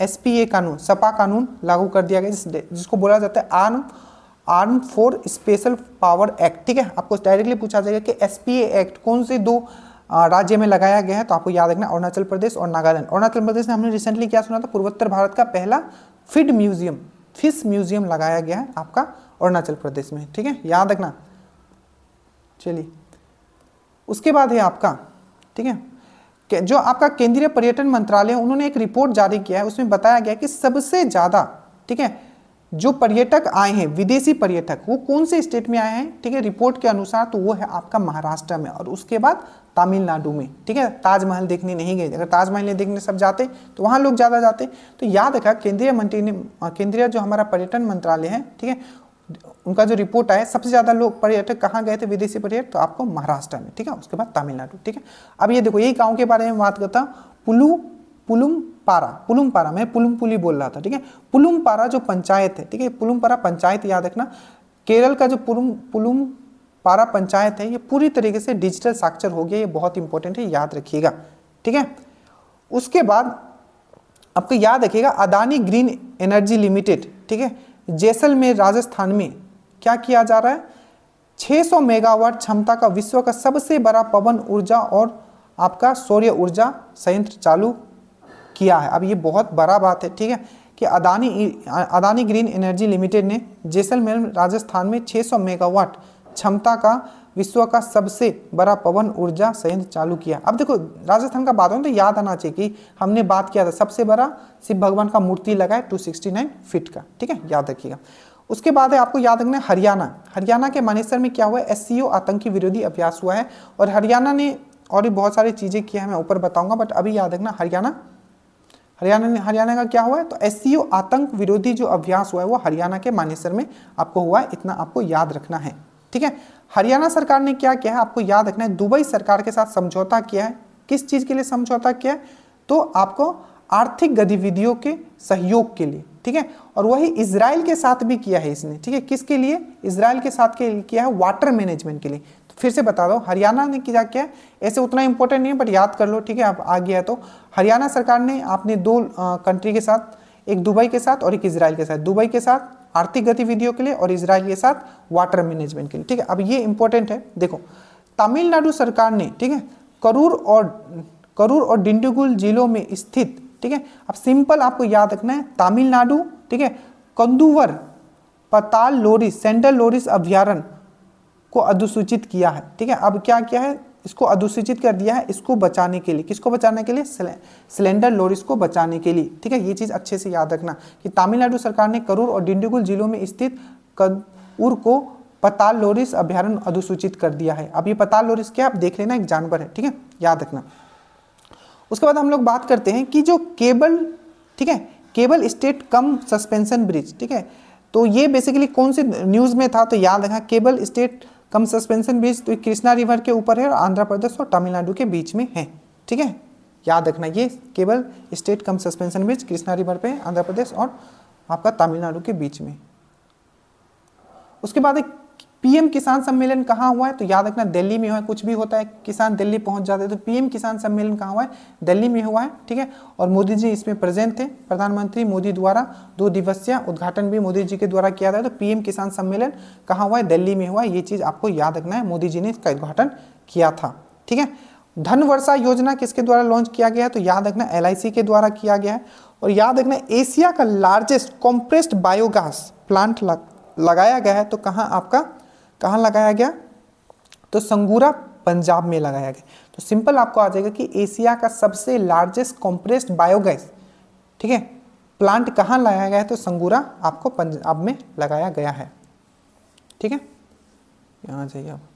एसपीए कानून सपा कानून लागू कर दिया गया जिस, जिसको बोला जाता है arm arm for special power act ठीक है आपको डायरेक्टली पूछा जाएगा कि एसपीए एक्ट कौन से दो राज्य में लगाया गया है तो आपको याद रखना अरुणाचल प्रदेश और नागालैंड अरुणाचल प्रदेश में हमने रिसेंटली क्या सुना था पूर्वोत्तर भारत का पहला फिड म्यूजियम फिश म्यूजियम लगाया गया है आपका अरुणाचल प्रदेश में ठीक है याद रखना चलिए उसके बाद है आपका ठीक है जो आपका केंद्रीय पर्यटन मंत्रालय उन्होंने एक रिपोर्ट जारी किया है उसमें बताया गया कि सबसे ज़्यादा ठीक है जो पर्यटक आए हैं विदेशी पर्यटक वो कौन से स्टेट में आए हैं ठीक है रिपोर्ट के अनुसार तो वो है आपका महाराष्ट्र में और उसके बाद तमिलनाडु में ठीक है ताजमहल देखने नहीं गए अगर ताजमहल देखने सब जाते तो वहाँ लोग ज़्यादा जाते तो याद रखा केंद्रीय मंत्री ने केंद्रीय जो हमारा पर्यटन मंत्रालय है ठीक है उनका जो रिपोर्ट आया सबसे ज़्यादा लोग पर्यटक कहाँ गए थे विदेशी पर्यटक तो आपको महाराष्ट्र में ठीक है उसके बाद तमिलनाडु ठीक है अब ये देखो यही गाँव के बारे में बात करता पुलू पुलुम पारा पुलुम पारा मैं पुलुम पुली बोल रहा था ठीक है पुलुम पारा जो पंचायत है ठीक है पुलुम पारा पंचायत याद रखना केरल का जो पुलुम पुलुम पारा पंचायत है ये पूरी तरीके से डिजिटल साक्षर हो गया ये बहुत इंपॉर्टेंट है याद रखिएगा ठीक है उसके बाद आपको याद रखिएगा अदानी ग्रीन एनर्जी लिमिटेड ठीक है जैसलमेर राजस्थान में क्या किया जा रहा है 600 मेगावाट क्षमता का विश्व का सबसे बड़ा पवन ऊर्जा और आपका सौर्य ऊर्जा संयंत्र चालू किया है अब ये बहुत बड़ा बात है ठीक है कि Adani Adani green energy limited ने जैसलमेर राजस्थान में 600 मेगावाट क्षमता का विश्व का सबसे बड़ा पवन ऊर्जा संयंत्र चालू किया अब देखो राजस्थान का बात हो तो याद आना चाहिए कि हमने बात किया था सबसे बड़ा शिव भगवान का मूर्ति लगा है 269 फीट का ठीक है याद रखिएगा उसके बाद है आपको याद रखना हरियाणा हरियाणा के मानेसर में क्या हुआ है एस आतंकी विरोधी अभ्यास हुआ है और हरियाणा ने और भी बहुत सारी चीज़ें किया है मैं ऊपर बताऊंगा बट अभी याद रखना हरियाणा हरियाणा ने हरियाणा का क्या हुआ है तो एस आतंक विरोधी जो अभ्यास हुआ है वो हरियाणा के मानेसर में आपको हुआ है इतना आपको याद रखना है ठीक है हरियाणा सरकार ने क्या किया है आपको याद रखना है दुबई सरकार के साथ समझौता किया है किस चीज़ के लिए समझौता किया है तो आपको आर्थिक गतिविधियों के सहयोग के लिए ठीक है और वही इसराइल के साथ भी किया है इसने ठीक है किसके लिए इसराइल के साथ के किया है वाटर मैनेजमेंट के लिए तो फिर से बता दो हरियाणा ने क्या किया ऐसे उतना इंपॉर्टेंट नहीं है बट याद कर लो ठीक है आप आ गया तो हरियाणा सरकार ने आपने दो कंट्री के साथ एक दुबई के साथ और एक इसराइल के साथ दुबई के साथ आर्थिक गतिविधियों के लिए और इसराइल के साथ वाटर मैनेजमेंट के लिए ठीक है अब ये इंपॉर्टेंट है देखो तमिलनाडु सरकार ने ठीक है करूर और करूर और डिंडुगुल जिलों में स्थित ठीक है अब सिंपल आपको याद रखना है तमिलनाडु ठीक है कंदुवर पताल लोरिस सेंट्रल लोरिस अभ्यारण को अधिसूचित किया है ठीक है अब क्या किया है इसको अधूसूचित कर दिया है इसको बचाने के लिए किसको बचाने के लिए सिलेंडर लोरिस को बचाने के लिए ठीक है ये चीज़ अच्छे से याद रखना कि तमिलनाडु सरकार ने करूर और डिंडीगुल जिलों में स्थित कदूर को पताल लोरिस अभ्यारण अधूसूचित कर दिया है अब ये पताल लोरिस क्या आप देख लेना एक जानवर है ठीक है याद रखना उसके बाद हम लोग बात करते हैं कि जो केबल ठीक है cable stayed cum suspension bridge ठीक है तो ये बेसिकली कौन से न्यूज़ में था तो याद रखना cable stayed cum suspension bridge तो कृष्णा रिवर के ऊपर है और आंध्र प्रदेश और तमिलनाडु के बीच में है ठीक है याद रखना ये cable stayed cum suspension bridge Krishna river पे आंध्र प्रदेश और आपका तमिलनाडु के बीच में उसके बाद एक पीएम किसान सम्मेलन कहाँ हुआ है तो याद रखना दिल्ली में हुआ है कुछ भी होता है किसान दिल्ली पहुंच जाते हैं तो पीएम किसान सम्मेलन कहाँ हुआ है दिल्ली में हुआ है ठीक है और मोदी जी इसमें प्रेजेंट थे प्रधानमंत्री मोदी द्वारा दो दिवसीय उद्घाटन भी मोदी जी के द्वारा किया था तो पीएम किसान सम्मेलन कहाँ हुआ है दिल्ली में हुआ है ये चीज़ आपको याद रखना है मोदी जी ने इसका उद्घाटन किया था ठीक है धन वर्षा योजना किसके द्वारा लॉन्च किया गया है तो याद रखना एल के द्वारा किया गया है और याद रखना एशिया का लार्जेस्ट कॉम्प्रेस्ड बायोगैस प्लांट लगाया गया है तो कहाँ आपका कहाँ लगाया गया तो संगूरा पंजाब में लगाया गया तो सिंपल आपको आ जाएगा कि एशिया का सबसे लार्जेस्ट कॉम्प्रेस्ड बायोगैस ठीक है प्लांट कहाँ लगाया गया है तो संगूरा आपको पंजाब में लगाया गया है ठीक है यहाँ जाइए आप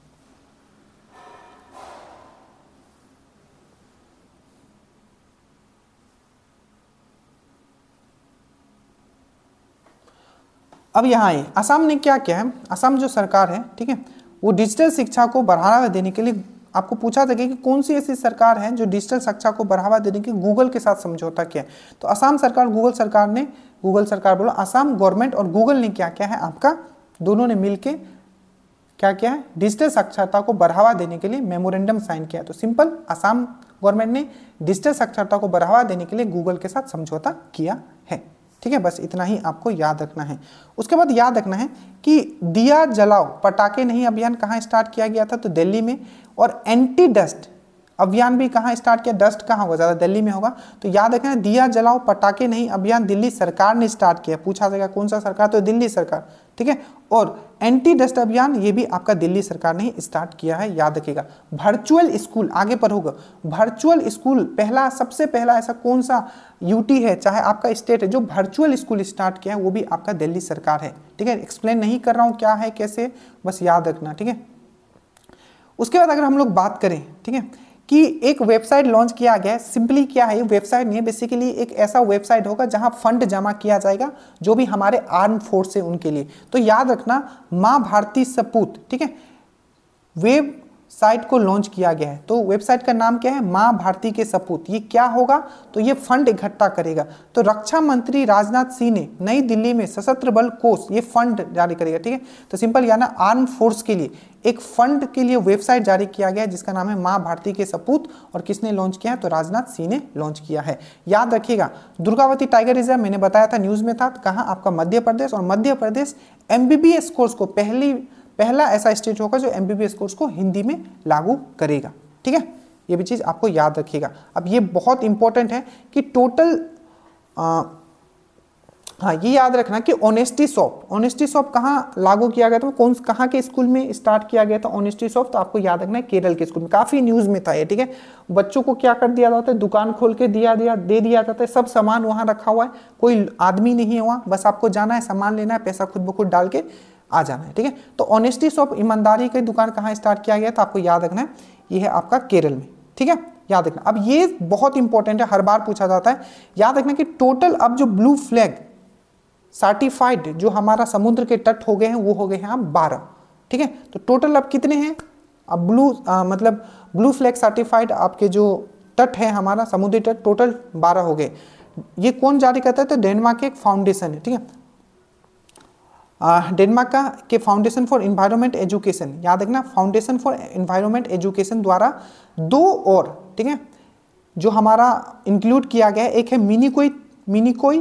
अब यहाँ आइए असम ने क्या किया है असम जो सरकार है ठीक है वो डिजिटल शिक्षा को बढ़ावा देने के लिए आपको पूछा था कि कौन सी ऐसी सरकार है जो डिजिटल शिक्षा को बढ़ावा देने के गूगल के साथ समझौता किया तो असम सरकार गूगल सरकार ने गूगल सरकार बोला असम गवर्नमेंट और गूगल ने क्या क्या है आपका दोनों ने मिल के क्या है डिजिटल साक्षरता को बढ़ावा देने के लिए मेमोरेंडम साइन किया तो सिंपल असम गवर्नमेंट ने डिजिटल साक्षरता को बढ़ावा देने के लिए गूगल के साथ समझौता किया है ठीक है बस इतना ही आपको याद रखना है उसके बाद याद रखना है कि दिया जलाओ पटाखे नहीं अभियान कहाँ स्टार्ट किया गया था तो दिल्ली में और एंटी डस्ट अभियान भी कहाँ स्टार्ट किया डस्ट कहाँ होगा ज़्यादा दिल्ली में होगा तो याद रखें दिया जलाओ पटाखे नहीं अभियान दिल्ली सरकार ने स्टार्ट किया पूछा जाएगा कौन सा सरकार तो दिल्ली सरकार ठीक है और एंटी डस्ट अभियान ये भी आपका दिल्ली सरकार ने स्टार्ट किया है याद रखिएगा वर्चुअल स्कूल आगे पर होगा वर्चुअल स्कूल पहला सबसे पहला ऐसा कौन सा यूटी है चाहे आपका स्टेट है जो वर्चुअल स्कूल स्टार्ट किया है वो भी आपका दिल्ली सरकार है ठीक है एक्सप्लेन नहीं कर रहा हूँ क्या है कैसे बस याद रखना ठीक है उसके बाद अगर हम लोग बात करें ठीक है कि एक वेबसाइट लॉन्च किया गया है सिंपली क्या है वेबसाइट नहीं है बेसिकली एक ऐसा वेबसाइट होगा जहां फंड जमा किया जाएगा जो भी हमारे आर्म फोर्स है उनके लिए तो याद रखना माँ भारती सपूत ठीक है वेब साइट को लॉन्च किया गया है तो वेबसाइट का नाम क्या है माँ भारती के सपूत ये क्या होगा तो ये फंड इकट्ठा करेगा तो रक्षा मंत्री राजनाथ सिंह ने नई दिल्ली में सशस्त्र बल कोष ये फंड जारी करेगा ठीक है तो सिंपल याना आर्म फोर्स के लिए एक फंड के लिए वेबसाइट जारी किया गया है जिसका नाम है माँ भारती के सपूत और किसने लॉन्च किया है तो राजनाथ सिंह ने लॉन्च किया है याद रखिएगा दुर्गावती टाइगर रिजर्व मैंने बताया था न्यूज़ में था तो कहा आपका मध्य प्रदेश और मध्य प्रदेश एम कोर्स को पहली पहला ऐसा स्टेट होगा जो एम कोर्स को हिंदी में लागू करेगा ठीक है ये भी चीज़ आपको याद रखिएगा अब ये बहुत इंपॉर्टेंट है कि टोटल हाँ ये याद रखना कि ऑनेस्टी सॉप ऑनेस्टी सॉप कहाँ लागू किया गया था कौन कहाँ के स्कूल में स्टार्ट किया गया था ऑनेस्टी शॉप तो आपको याद रखना है केरल के स्कूल में काफ़ी न्यूज़ में था ये ठीक है बच्चों को क्या कर दिया जाता है दुकान खोल के दिया दिया दे दिया जाता है सब सामान वहाँ रखा हुआ है कोई आदमी नहीं है वहाँ बस आपको जाना है सामान लेना है पैसा खुद ब खुद डाल के आ जाना है ठीक है तो ऑनेस्टी शॉप ईमानदारी की दुकान कहाँ स्टार्ट किया गया था आपको याद रखना है ये है आपका केरल में ठीक है याद रखना अब ये बहुत इंपॉर्टेंट है हर बार पूछा जाता है याद रखना कि टोटल अब जो ब्लू फ्लैग सर्टिफाइड जो हमारा समुद्र के तट हो गए हैं वो हो गए हैं आप बारह ठीक है तो टोटल अब कितने हैं अब ब्लू आ, मतलब ब्लू फ्लैग सर्टिफाइड आपके जो तट है हमारा समुद्री तट टोटल बारह हो गए ये कौन जारी करता है तो डेनमार्क एक फाउंडेशन है ठीक है डेनमार्क का के फाउंडेशन फॉर इन्वायरमेंट एजुकेशन याद रखना फाउंडेशन फॉर इन्वायरमेंट एजुकेशन द्वारा दो और ठीक है जो हमारा इंक्लूड किया गया है एक है मिनीकोई मिनीकोई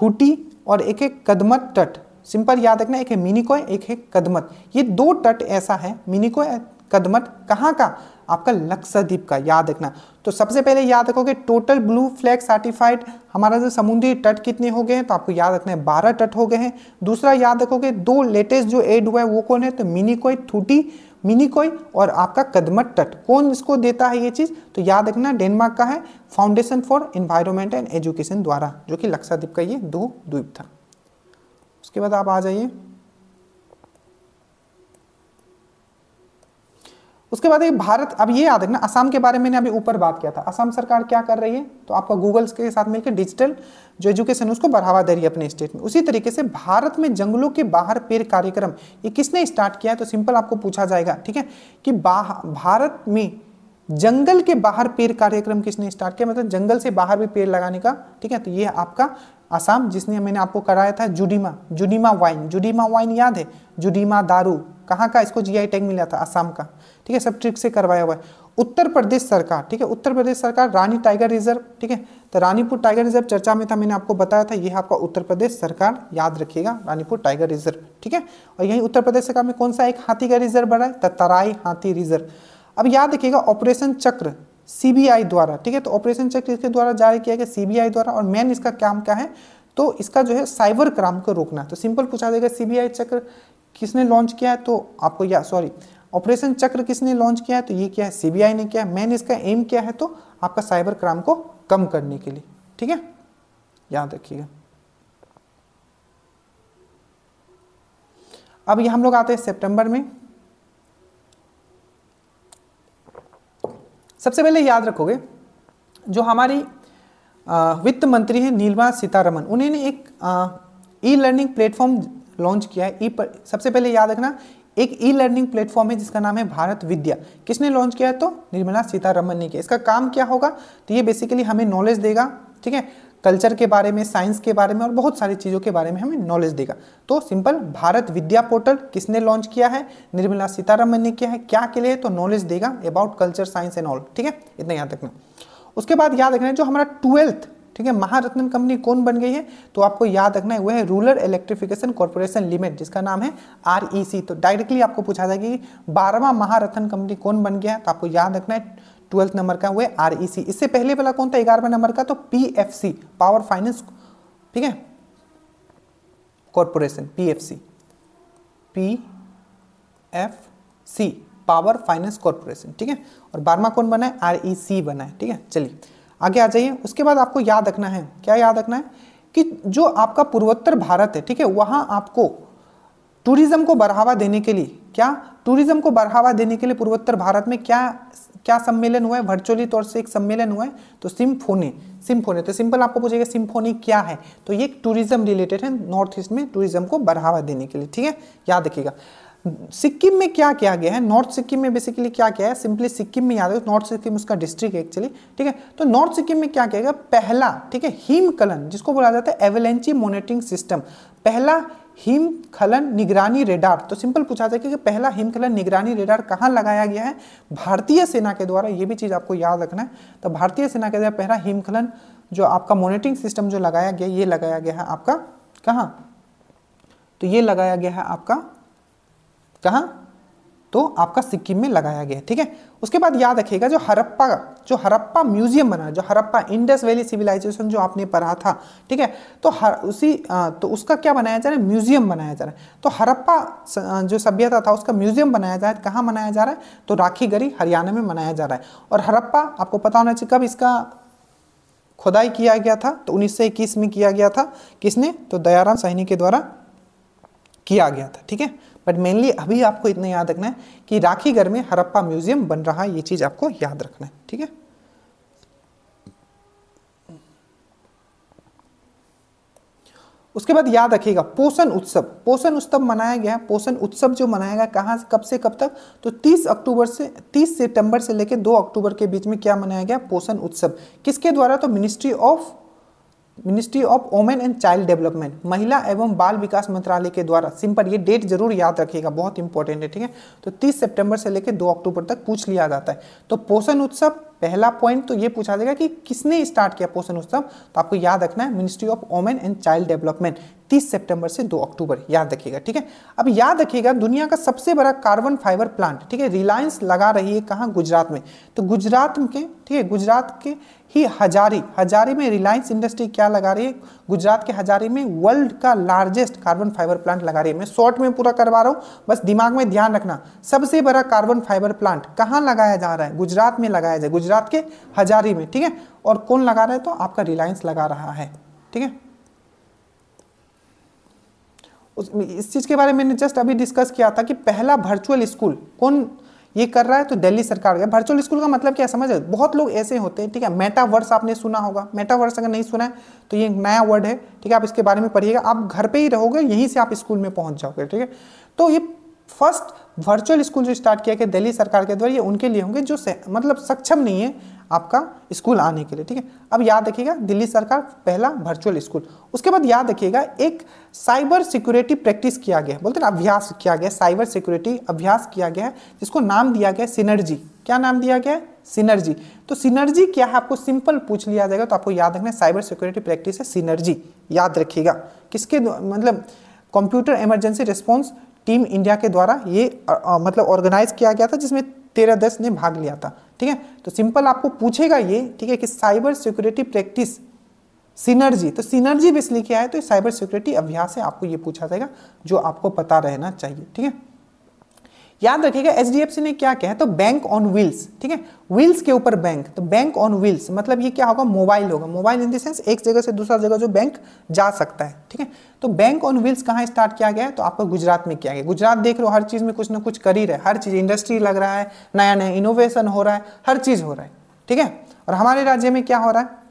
थूटी और एक है कदमत तट सिंपल याद रखना एक है मिनीकोय एक है कदमत ये दो तट ऐसा है मिनीकोय कदमत कहाँ का आपका लक्षद्वीप का याद रखना तो सबसे पहले याद रखोगे टोटल ब्लू फ्लैग सर्टिफाइड हमारा जो समुद्री तट कितने हो गए हैं तो आपको याद रखना है बारह तट हो गए हैं दूसरा याद रखोगे दो लेटेस्ट जो एड हुआ है वो कौन है तो मिनी कोई थूटी मिनी कोई और आपका कदमत तट कौन इसको देता है ये चीज़ तो याद रखना डेनमार्क का है foundation for environment and education द्वारा जो कि लक्षद्वीप का ये दो द्वीप था उसके बाद आप आ जाइए उसके बाद ये भारत अब ये याद रखना असम के बारे में मैंने अभी ऊपर बात किया था असम सरकार क्या कर रही है तो आपका गूगल्स के साथ मिलकर डिजिटल जो एजुकेशन उसको बढ़ावा दे रही है अपने स्टेट में उसी तरीके से भारत में जंगलों के बाहर पेड़ कार्यक्रम ये किसने स्टार्ट किया है तो सिंपल आपको पूछा जाएगा ठीक है कि भारत में जंगल के बाहर पेड़ कार्यक्रम किसने स्टार्ट किया मतलब जंगल से बाहर भी पेड़ लगाने का ठीक है तो ये आपका आसाम जिसने मैंने आपको कराया था जुडीमा जुडीमा वाइन जुडीमा वाइन याद है जुडीमा दारू कहाँ का इसको जीआई टैग मिला था आसाम का ठीक है सब ट्रिक से करवाया हुआ है उत्तर प्रदेश सरकार ठीक है उत्तर प्रदेश सरकार रानी टाइगर रिजर्व ठीक है तो रानीपुर टाइगर रिजर्व चर्चा में था मैंने आपको बताया था यह आपका उत्तर प्रदेश सरकार याद रखिएगा रानीपुर टाइगर रिजर्व ठीक है और यही उत्तर प्रदेश सरकार में कौन सा एक हाथी का रिजर्व बढ़ा है तो तराई हाथी रिजर्व अब याद रखिएगा ऑपरेशन चक्र सीबीआई द्वारा ठीक है तो ऑपरेशन चक्र इसके द्वारा जारी किया गया सीबीआई द्वारा और मेन इसका काम क्या है तो इसका जो है साइबर क्राइम को रोकना तो सिंपल पूछा जाएगा सीबीआई चक्र किसने लॉन्च किया है तो आपको या सॉरी ऑपरेशन चक्र किसने लॉन्च किया है तो ये क्या है सीबीआई ने किया है मैंने इसका एम किया है तो आपका साइबर क्राइम को कम करने के लिए ठीक है याद रखिएगा अब ये हम लोग आते हैं सितंबर में सबसे पहले याद रखोगे जो हमारी वित्त मंत्री हैं नीलमा सीतारमन उन्होंने एक ई लर्निंग प्लेटफॉर्म लॉन्च किया है ई पर सबसे पहले याद रखना एक ई लर्निंग प्लेटफॉर्म है जिसका नाम है भारत विद्या किसने लॉन्च किया है तो निर्मला सीतारमन ने किया इसका काम क्या होगा तो ये बेसिकली हमें नॉलेज देगा ठीक है कल्चर के बारे में साइंस के बारे में और बहुत सारी चीज़ों के बारे में हमें नॉलेज देगा तो सिंपल भारत विद्या पोर्टल किसने लॉन्च किया है निर्मला सीतारमन ने किया है क्या के लिए तो नॉलेज देगा about culture science and all ठीक है इतना याद रखना उसके बाद याद रखना जो हमारा ट्वेल्थ ठीक है महारत्न कंपनी कौन बन गई है तो आपको याद रखना है वह है रूरल इलेक्ट्रिफिकेशन कॉर्पोरेशन लिमिटेड जिसका नाम है आर e तो डायरेक्टली आपको पूछा जाएगा कि बारहवा महारत्न कंपनी कौन बन गया तो आपको याद रखना है ट्वेल्थ नंबर का वह आर e इससे पहले वाला कौन था ग्यारहवें नंबर का तो पी पावर फाइनेंस ठीक है corporation P F C P F C power finance corporation ठीक है और बारहवा कौन बना है आर ई सी बना है ठीक है चलिए आगे आ जाइए उसके बाद आपको याद रखना है क्या याद रखना है कि जो आपका पूर्वोत्तर भारत है ठीक है वहाँ आपको टूरिज़्म को बढ़ावा देने के लिए क्या टूरिज़्म को बढ़ावा देने के लिए पूर्वोत्तर भारत में क्या क्या सम्मेलन हुआ है वर्चुअली तौर से एक सम्मेलन हुआ है तो सिम्फोनी सिम्फोनी तो सिंपल आपको पूछेगा सिम्फोनी क्या है तो ये टूरिज्म रिलेटेड है नॉर्थ ईस्ट में टूरिज्म को बढ़ावा देने के लिए ठीक है याद रखिएगा सिक्किम में क्या किया गया है नॉर्थ सिक्किम में बेसिकली क्या किया है सिंपली सिक्किम में याद है नॉर्थ सिक्किम उसका डिस्ट्रिक्ट है एक्चुअली ठीक है तो नॉर्थ सिक्किम में क्या किया गया पहला ठीक है हिमकलन जिसको बोला जाता है एवेलेंची मोनिटरिंग सिस्टम पहला हिमखलन निगरानी रेडार तो सिंपल पूछा जाए कि पहला हिमखलन निगरानी रेडार कहाँ लगाया गया है भारतीय सेना के द्वारा ये भी चीज़ आपको याद रखना है तो भारतीय सेना के द्वारा पहला हिमखलन जो आपका मॉनिटरिंग सिस्टम जो लगाया गया ये लगाया गया है आपका कहाँ तो ये लगाया गया है आपका कहाँ तो आपका सिक्किम में लगाया गया ठीक है उसके बाद याद रखिएगा जो हरप्पा जो हरप्पा म्यूजियम बना जो हरप्पा इंडस वैली सिविलाइजेशन जो आपने पढ़ा था ठीक है तो हर उसी तो उसका क्या बनाया जा रहा है म्यूजियम बनाया जा रहा है तो हरप्पा जो सभ्यता था उसका म्यूजियम बनाया जा रहा है कहाँ मनाया जा रहा है तो राखी हरियाणा में मनाया जा रहा है और हरप्पा आपको पता होना चाहिए कब इसका खुदाई किया गया था तो उन्नीस सौ इक्कीस में किया गया था किसने तो दयाराम सहनी के द्वारा किया गया था ठीक है बट मेनली अभी आपको इतना याद रखना है कि राखीगढ़ में हरप्पा म्यूजियम बन रहा है ये चीज़ आपको याद रखना है ठीक है उसके बाद याद रखिएगा पोषण उत्सव पोषण उत्सव मनाया गया पोषण उत्सव जो मनाया गया कहाँ कब से कब तक तो 30 अक्टूबर से 30 सितंबर से लेकर 2 अक्टूबर के बीच में क्या मनाया गया पोषण उत्सव किसके द्वारा तो ministry of ministry of women and child development महिला एवं बाल विकास मंत्रालय के द्वारा सिंपल ये डेट जरूर याद रखिएगा बहुत इंपॉर्टेंट है ठीक है तो 30 सितंबर से लेकर 2 अक्टूबर तक पूछ लिया जाता है तो पोषण उत्सव पहला पॉइंट तो ये पूछा जाएगा कि किसने स्टार्ट किया पोषण उत्सव तो आपको याद रखना है ministry of women and child development 30 सितंबर से 2 अक्टूबर याद रखिएगा ठीक है अब याद रखिएगा दुनिया का सबसे बड़ा कार्बन फाइबर प्लांट ठीक है रिलायंस लगा रही है कहाँ गुजरात में तो गुजरात के ठीक है गुजरात के ही हजारी हजारी में रिलायंस इंडस्ट्री क्या लगा रही है गुजरात के हजारी में वर्ल्ड का लार्जेस्ट कार्बन फाइबर प्लांट लगा रही है मैं शॉर्ट में पूरा करवा रहा हूँ बस दिमाग में ध्यान रखना सबसे बड़ा कार्बन फाइबर प्लांट कहाँ लगाया जा रहा है गुजरात में लगाया जाए गुजरात के हजारी में ठीक है और कौन लगा रहा है तो आपका रिलायंस लगा रहा है ठीक है उस इस चीज़ के बारे में मैंने जस्ट अभी डिस्कस किया था कि पहला वर्चुअल स्कूल कौन ये कर रहा है तो दिल्ली सरकार गया वर्चुअल स्कूल का मतलब क्या समझ बहुत लोग ऐसे होते हैं ठीक है मेटावर्स आपने सुना होगा मेटावर्स अगर नहीं सुना है तो ये एक नया वर्ड है ठीक है आप इसके बारे में पढ़िएगा आप घर पे ही रहोगे यहीं से आप स्कूल में पहुंच जाओगे ठीक है तो ये फर्स्ट वर्चुअल स्कूल जो स्टार्ट किया गया दिल्ली सरकार के द्वारा ये उनके लिए होंगे जो मतलब सक्षम नहीं है आपका स्कूल आने के लिए ठीक है अब याद रखिएगा दिल्ली सरकार पहला वर्चुअल स्कूल उसके बाद याद रखिएगा एक साइबर सिक्योरिटी प्रैक्टिस किया गया बोलते ना अभ्यास किया गया साइबर सिक्योरिटी अभ्यास किया गया है जिसको नाम दिया गया सिनर्जी क्या नाम दिया गया है सिनर्जी तो सिनर्जी क्या है आपको सिंपल पूछ लिया जाएगा तो आपको याद रखना है साइबर सिक्योरिटी प्रैक्टिस है सिनर्जी याद रखिएगा किसके मतलब computer emergency response team India के द्वारा ये आ, आ, मतलब ऑर्गेनाइज किया गया था जिसमें तेरह दस ने भाग लिया था ठीक है तो सिंपल आपको पूछेगा ये ठीक है कि साइबर सिक्योरिटी प्रैक्टिस सिनर्जी तो सिनर्जी बेसिकली क्या है तो साइबर सिक्योरिटी अभ्यास है आपको ये पूछा जाएगा जो आपको पता रहना चाहिए ठीक है याद रखिएगा एच ने क्या क्या है तो बैंक ऑन व्हील्स ठीक है व्हील्स के ऊपर बैंक तो बैंक ऑन व्हील्स मतलब ये क्या होगा मोबाइल होगा मोबाइल इन देंस एक जगह से दूसरा जगह जो बैंक जा सकता है ठीक है तो बैंक ऑन व्हील्स कहाँ स्टार्ट किया गया है तो आपको गुजरात में किया गया गुजरात देख रहे हो हर चीज़ में कुछ ना कुछ कर ही रहा है हर चीज़ इंडस्ट्री लग रहा है नया नया इनोवेशन हो रहा है हर चीज़ हो रहा है ठीक है और हमारे राज्य में क्या हो रहा है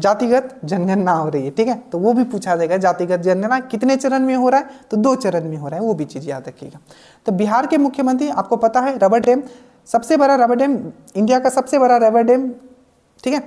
जातिगत जनगणना हो रही है ठीक है तो वो भी पूछा जाएगा जातिगत जनगणना कितने चरण में हो रहा है तो दो चरण में हो रहा है वो भी चीज़ याद रखिएगा तो बिहार के मुख्यमंत्री आपको पता है रबर डैम सबसे बड़ा रबर डैम इंडिया का सबसे बड़ा रबर डैम ठीक है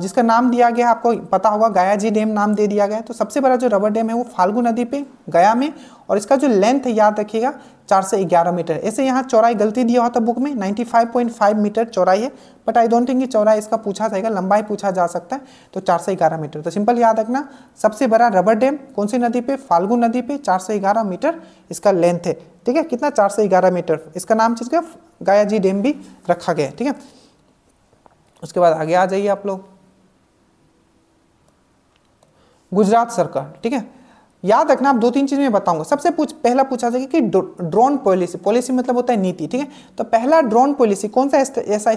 जिसका नाम दिया गया आपको पता होगा गया जी डैम नाम दे दिया गया तो सबसे बड़ा जो रबर डैम है वो फाल्गु नदी पे गया में और इसका जो लेंथ है याद रखिएगा चार से ग्यारह मीटर ऐसे यहाँ चौराई गलती दिया होता था बुक में 95.5 मीटर चौराई है बट आई डोंट थिंक ये चौराई इसका पूछा जाएगा लंबाई पूछा जा सकता है तो चार से ग्यारह मीटर तो सिंपल याद रखना सबसे बड़ा रबर डैम कौन सी नदी पे फाल्गु नदी पे चार से ग्यारह मीटर इसका लेंथ है ठीक है कितना चार से ग्यारह मीटर इसका नाम चीज का गाया जी डैम भी रखा गया है ठीक है उसके बाद आगे आ जाइए आप लोग गुजरात सरकार ठीक है याद रखना आप दो तीन चीज़ में बताऊंगा सबसे पूछ पहला पूछा जाएगा कि ड्रोन पॉलिसी पॉलिसी मतलब होता है नीति ठीक है तो पहला ड्रोन पॉलिसी कौन सा ऐसा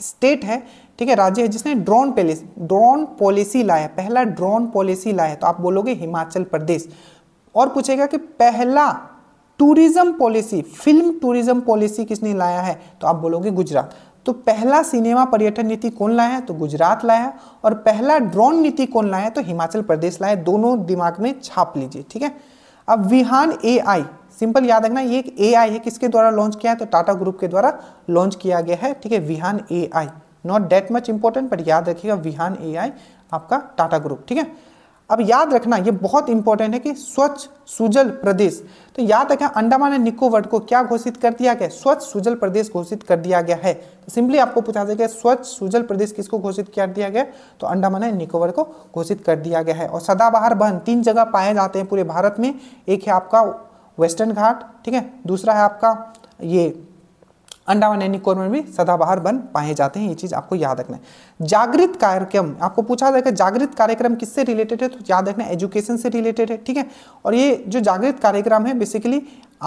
स्टेट है ठीक है राज्य है जिसने ड्रोन पॉलिसी ड्रोन पॉलिसी लाया पहला ड्रोन पॉलिसी लाया तो आप बोलोगे हिमाचल प्रदेश और पूछेगा कि पहला tourism policy film tourism policy किसने लाया है तो आप बोलोगे गुजरात तो पहला सिनेमा पर्यटन नीति कौन लाया है तो गुजरात लाया है और पहला ड्रोन नीति कौन लाया है तो हिमाचल प्रदेश लाया है दोनों दिमाग में छाप लीजिए ठीक है अब विहान ए सिंपल याद रखना ये एक ए है किसके द्वारा लॉन्च किया है तो टाटा ग्रुप के द्वारा लॉन्च किया गया है ठीक है Vihaan a not that much important but याद रखिएगा विहान ए आपका टाटा ग्रुप ठीक है अब याद रखना ये बहुत इंपॉर्टेंट है कि स्वच्छ सुजल प्रदेश तो याद रखें अंडमान एंड निकोबर को क्या घोषित कर दिया गया स्वच्छ सुजल प्रदेश घोषित कर दिया गया है तो सिंपली आपको पूछा जाएगा स्वच्छ सुजल प्रदेश किसको घोषित कर दिया गया तो अंडमान एंड निकोबर को घोषित कर दिया गया है और सदाबहार बहन तीन जगह पाए जाते हैं पूरे भारत में एक है आपका वेस्टर्न घाट ठीक है दूसरा है आपका ये अंडावन एनी कोर में भी सदाबहार बन पाए जाते हैं ये चीज़ आपको याद रखना है जागृत कार्यक्रम आपको पूछा जाएगा जागृत कार्यक्रम किससे रिलेटेड है तो याद रखना एजुकेशन से रिलेटेड है ठीक है और ये जो जागृत कार्यक्रम है बेसिकली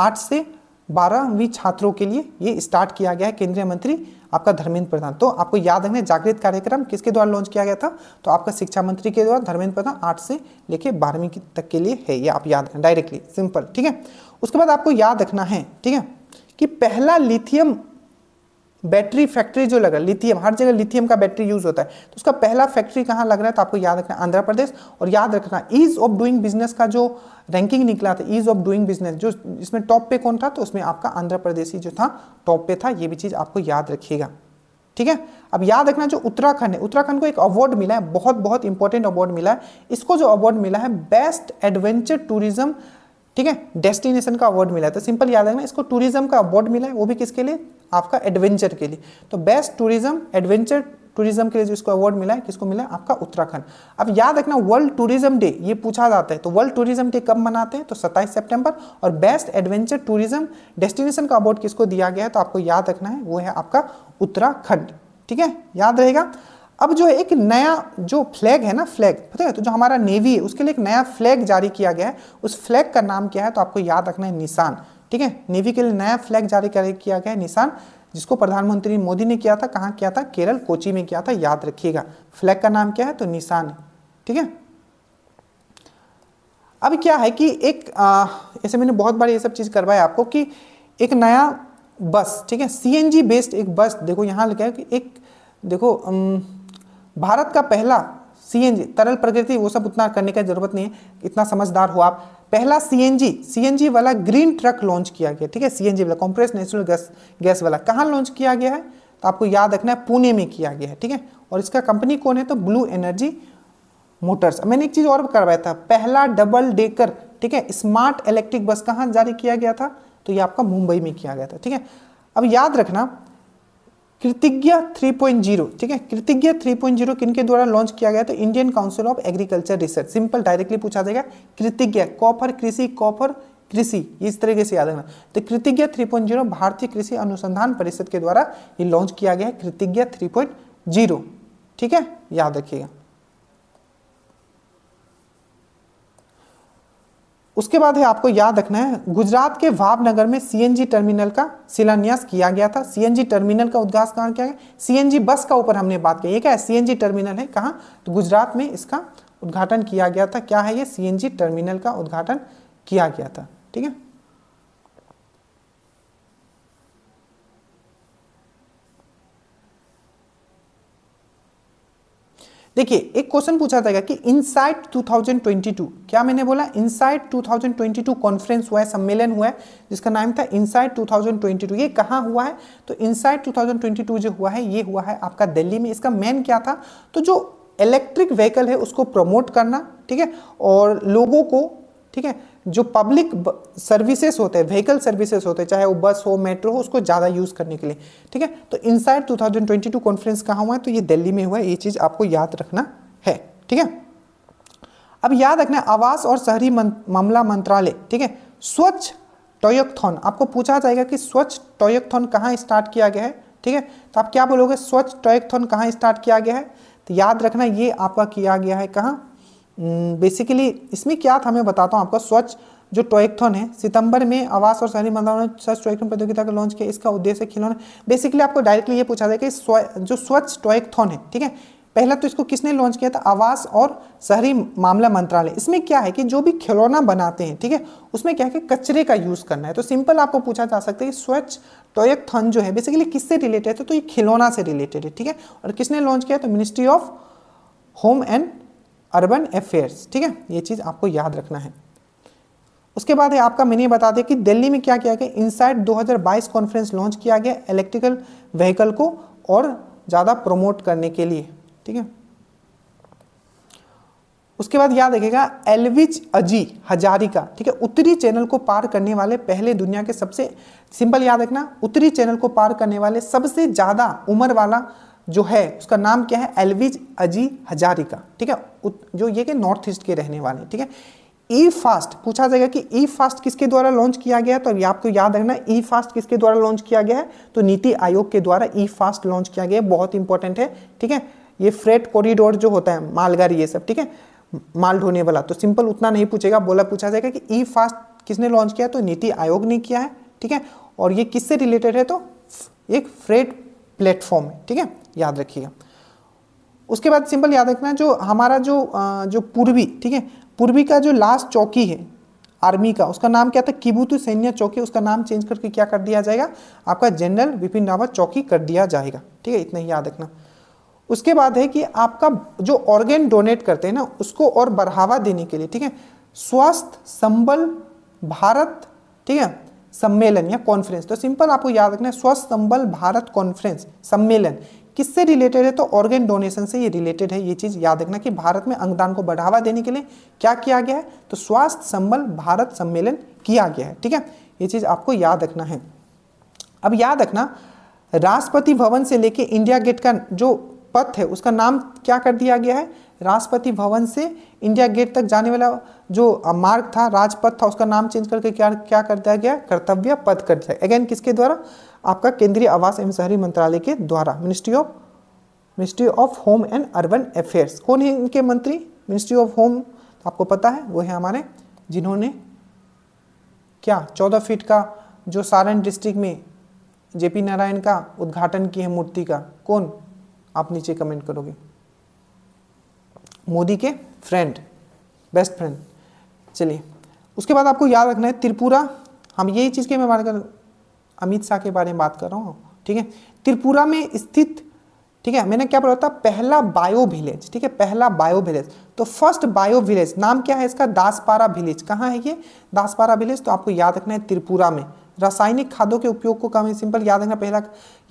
आठ से बारहवीं छात्रों के लिए ये स्टार्ट किया गया है केंद्रीय मंत्री आपका धर्मेंद्र प्रधान तो आपको याद रखना जागृत कार्यक्रम किसके द्वारा लॉन्च किया गया था तो आपका शिक्षा मंत्री के द्वारा धर्मेंद्र प्रधान आठ से लेके बारहवीं तक के लिए है ये आप याद डायरेक्टली सिंपल ठीक है उसके बाद आपको याद रखना है ठीक है कि पहला लिथियम बैटरी फैक्ट्री जो लगा लिथियम हर जगह लिथियम का बैटरी यूज होता है तो उसका पहला फैक्ट्री कहाँ लग रहा है तो आपको याद रखना आंध्र प्रदेश और याद रखना ईज ऑफ डूइंग बिजनेस का जो रैंकिंग निकला था ईज ऑफ डूइंग बिजनेस जो इसमें टॉप पे कौन था तो उसमें आपका आंध्र प्रदेश ही जो था टॉप पे था ये भी चीज़ आपको याद रखिएगा ठीक है अब याद रखना जो उत्तराखंड है उत्तराखंड को एक अवार्ड मिला है बहुत बहुत इंपॉर्टेंट अवार्ड मिला है इसको जो अवार्ड मिला है बेस्ट एडवेंचर टूरिज्म ठीक है डेस्टिनेशन का अवार्ड मिला है तो सिंपल याद रखना इसको टूरिज्म का अवार्ड मिला है वो भी किसके लिए आपका एडवेंचर के लिए तो बेस्ट टूरिज्म एडवेंचर टूरिज्म के लिए जिसको अवार्ड मिला है किसको मिला है आपका उत्तराखंड अब याद रखना वर्ल्ड टूरिज्म डे ये पूछा जाता है तो वर्ल्ड टूरिज्म डे कब मनाते हैं तो 27 सितंबर और बेस्ट एडवेंचर टूरिज्म डेस्टिनेशन का अवार्ड किसको दिया गया है तो आपको याद रखना है वो है आपका उत्तराखंड ठीक है याद रहेगा अब जो है एक नया जो फ्लैग है ना फ्लैग पता है तो जो हमारा नेवी है उसके लिए एक नया फ्लैग जारी किया गया है उस फ्लैग का नाम क्या है तो आपको याद रखना है निशान ठीक है नेवी के लिए नया फ्लैग जारी किया गया है निशान जिसको प्रधानमंत्री मोदी ने किया था कहाँ किया था केरल कोची में किया था याद रखिएगा फ्लैग का नाम क्या है तो निशान ठीक है अब क्या है कि एक ऐसे मैंने बहुत बार ये सब चीज़ करवाया आपको कि एक नया बस ठीक है सी बेस्ड एक बस देखो यहाँ लिखा है कि एक देखो अम, भारत का पहला सीएनजी तरल प्रकृति वो सब उतना करने का जरूरत नहीं है इतना समझदार हो आप पहला सीएनजी सीएनजी वाला ग्रीन ट्रक लॉन्च किया गया ठीक है सीएनजी वाला कॉम्प्रेस नेशनल गैस गैस वाला कहाँ लॉन्च किया गया है तो आपको याद रखना है पुणे में किया गया है ठीक है और इसका कंपनी कौन है तो ब्लू एनर्जी मोटर्स मैंने एक चीज़ और करवाया था पहला डबल डेकर ठीक है स्मार्ट इलेक्ट्रिक बस कहाँ जारी किया गया था तो ये आपका मुंबई में किया गया था ठीक है अब याद रखना कृतिज्ञा 3.0 ठीक है कृतिज्ञा 3.0 किनके द्वारा लॉन्च किया गया तो Indian council of agriculture research simple directly पूछा जाएगा कृतिज्ञा कॉपर कृषि कॉपर कृषि इस तरीके से याद रखना तो कृतिज्ञा 3.0 भारतीय कृषि अनुसंधान परिषद के द्वारा ये लॉन्च किया गया है कृतिज्ञा 3.0 ठीक है याद रखिएगा उसके बाद है आपको याद रखना है गुजरात के भावनगर में सीएनजी टर्मिनल का शिलान्यास किया गया था सीएनजी टर्मिनल का उद्घास कहाँ किया गया सीएनजी बस का ऊपर हमने बात की ये क्या है सीएनजी टर्मिनल है कहाँ तो गुजरात में इसका उद्घाटन किया गया था क्या है ये सीएनजी टर्मिनल का उद्घाटन किया गया था ठीक है देखिए एक क्वेश्चन पूछा जाएगा कि इनसाइट 2022 क्या मैंने बोला इनसाइट 2022 कॉन्फ्रेंस हुआ है सम्मेलन हुआ है जिसका नाम था इनसाइट 2022 ये कहाँ हुआ है तो इनसाइट 2022 जो हुआ है ये हुआ है आपका दिल्ली में इसका मेन क्या था तो जो इलेक्ट्रिक व्हीकल है उसको प्रमोट करना ठीक है और लोगों को ठीक है जो पब्लिक सर्विसेज होते हैं व्हीकल सर्विसेज होते हैं चाहे वो बस हो मेट्रो हो उसको ज़्यादा यूज़ करने के लिए ठीक है तो इनसाइड 2022 कॉन्फ्रेंस कहाँ हुआ है तो ये दिल्ली में हुआ है ये चीज़ आपको याद रखना है ठीक है अब याद रखना आवास और शहरी मामला मंत्रालय ठीक है स्वच्छ टॉयकथॉन आपको पूछा जाएगा कि स्वच्छ टॉयकथॉन कहाँ स्टार्ट किया गया है ठीक है तो आप क्या बोलोगे स्वच्छ टॉयकथॉन कहाँ स्टार्ट किया गया है तो याद रखना ये आपका किया गया है कहाँ बेसिकली hmm, इसमें क्या था मैं बताता हूँ आपका स्वच्छ जो टोएक्थन है सितंबर में आवास और शहरी मंत्रालय ने स्वच्छ टॉयथॉन प्रतियोगिता का लॉन्च किया इसका उद्देश्य खिलौने बेसिकली आपको डायरेक्टली ये पूछा जाएगा कि जो स्वच्छ टॉयथॉन है ठीक है पहला तो इसको किसने लॉन्च किया था आवास और शहरी मामला मंत्रालय इसमें क्या है कि जो भी खिलौना बनाते हैं ठीक है उसमें क्या है कि कचरे का यूज़ करना है तो सिंपल आपको पूछा जा सकता है कि स्वच्छ टोएक्थन जो है बेसिकली किससे रिलेटेड है तो, तो ये खिलौना से रिलेटेड है ठीक है और किसने लॉन्च किया तो ministry of home and urban affairs ठीक है ये चीज़ आपको याद रखना है उसके बाद है आपका मैंने बता दिया कि दिल्ली में क्या किया गया इनसाइड 2022 कॉन्फ्रेंस लॉन्च किया गया इलेक्ट्रिकल व्हीकल को और ज़्यादा प्रमोट करने के लिए ठीक है उसके बाद याद रखेगा एलविच अजी हजारी का ठीक है उत्तरी चैनल को पार करने वाले पहले दुनिया के सबसे सिंपल याद रखना उत्तरी चैनल को पार करने वाले सबसे ज़्यादा उम्र वाला जो है उसका नाम क्या है एलविज अजी हजारिका ठीक है जो ये कि नॉर्थ ईस्ट के रहने वाले ठीक है ई फास्ट पूछा जाएगा कि ई फास्ट किसके द्वारा लॉन्च किया गया तो आपको याद रखना ई फास्ट किसके द्वारा लॉन्च किया गया है तो नीति आयोग के द्वारा ई फास्ट लॉन्च किया गया बहुत इंपॉर्टेंट है ठीक है ये फ्रेट कॉरिडोर जो होता है मालगाड़ी ये सब ठीक है माल ढोने वाला तो सिंपल उतना नहीं पूछेगा बोला पूछा जाएगा कि ई फास्ट किसने लॉन्च किया तो नीति आयोग ने किया है ठीक है और ये किससे रिलेटेड है तो एक फ्रेट प्लेटफॉर्म है ठीक है याद रखिएगा उसके बाद सिंपल याद रखना है जो हमारा जो जो पूर्वी ठीक है पूर्वी का जो लास्ट चौकी है आर्मी का उसका नाम क्या था किबूतु सैन्य चौकी उसका नाम चेंज करके क्या कर दिया जाएगा आपका जनरल विपिन रावत चौकी कर दिया जाएगा ठीक है इतना ही याद रखना उसके बाद है कि आपका जो ऑर्गेन डोनेट करते हैं ना उसको और बढ़ावा देने के लिए ठीक है स्वास्थ्य संबल भारत ठीक है सम्मेलन या कॉन्फ्रेंस तो सिंपल आपको याद रखना है स्वस्थ संबल भारत कॉन्फ्रेंस सम्मेलन किससे रिलेटेड है तो ऑर्गेन डोनेशन से ये रिलेटेड है ये चीज़ याद रखना कि भारत में अंगदान को बढ़ावा देने के लिए क्या किया गया है तो स्वास्थ्य संबल भारत सम्मेलन किया गया है ठीक है ये चीज़ आपको याद रखना है अब याद रखना राष्ट्रपति भवन से लेके इंडिया गेट का जो पथ है उसका नाम क्या कर दिया गया है राष्ट्रपति भवन से इंडिया गेट तक जाने वाला जो मार्ग था राजपथ था उसका नाम चेंज करके क्या क्या कर दिया गया कर्तव्य पथ कर दिया अगेन किसके द्वारा आपका केंद्रीय आवास एवं शहरी मंत्रालय के द्वारा ministry of ministry of home and urban affairs कौन है इनके मंत्री मिनिस्ट्री ऑफ होम आपको पता है वो है हमारे जिन्होंने क्या चौदह फीट का जो सारण डिस्ट्रिक्ट में जेपी नारायण का उद्घाटन की है मूर्ति का कौन आप नीचे कमेंट करोगे मोदी के फ्रेंड बेस्ट फ्रेंड चलिए उसके बाद आपको याद रखना है त्रिपुरा हम यही चीज़ के मैं बात कर अमित शाह के बारे में बात कर रहा हूँ ठीक है त्रिपुरा में स्थित ठीक है मैंने क्या बोला था पहला बायो विलेज ठीक है पहला बायो विलेज तो फर्स्ट बायो विलेज नाम क्या है इसका दासपारा विलेज कहाँ है ये दासपारा विलेज तो आपको याद रखना है त्रिपुरा में रासायनिक खादों के उपयोग को कम सिंपल याद रखना पहला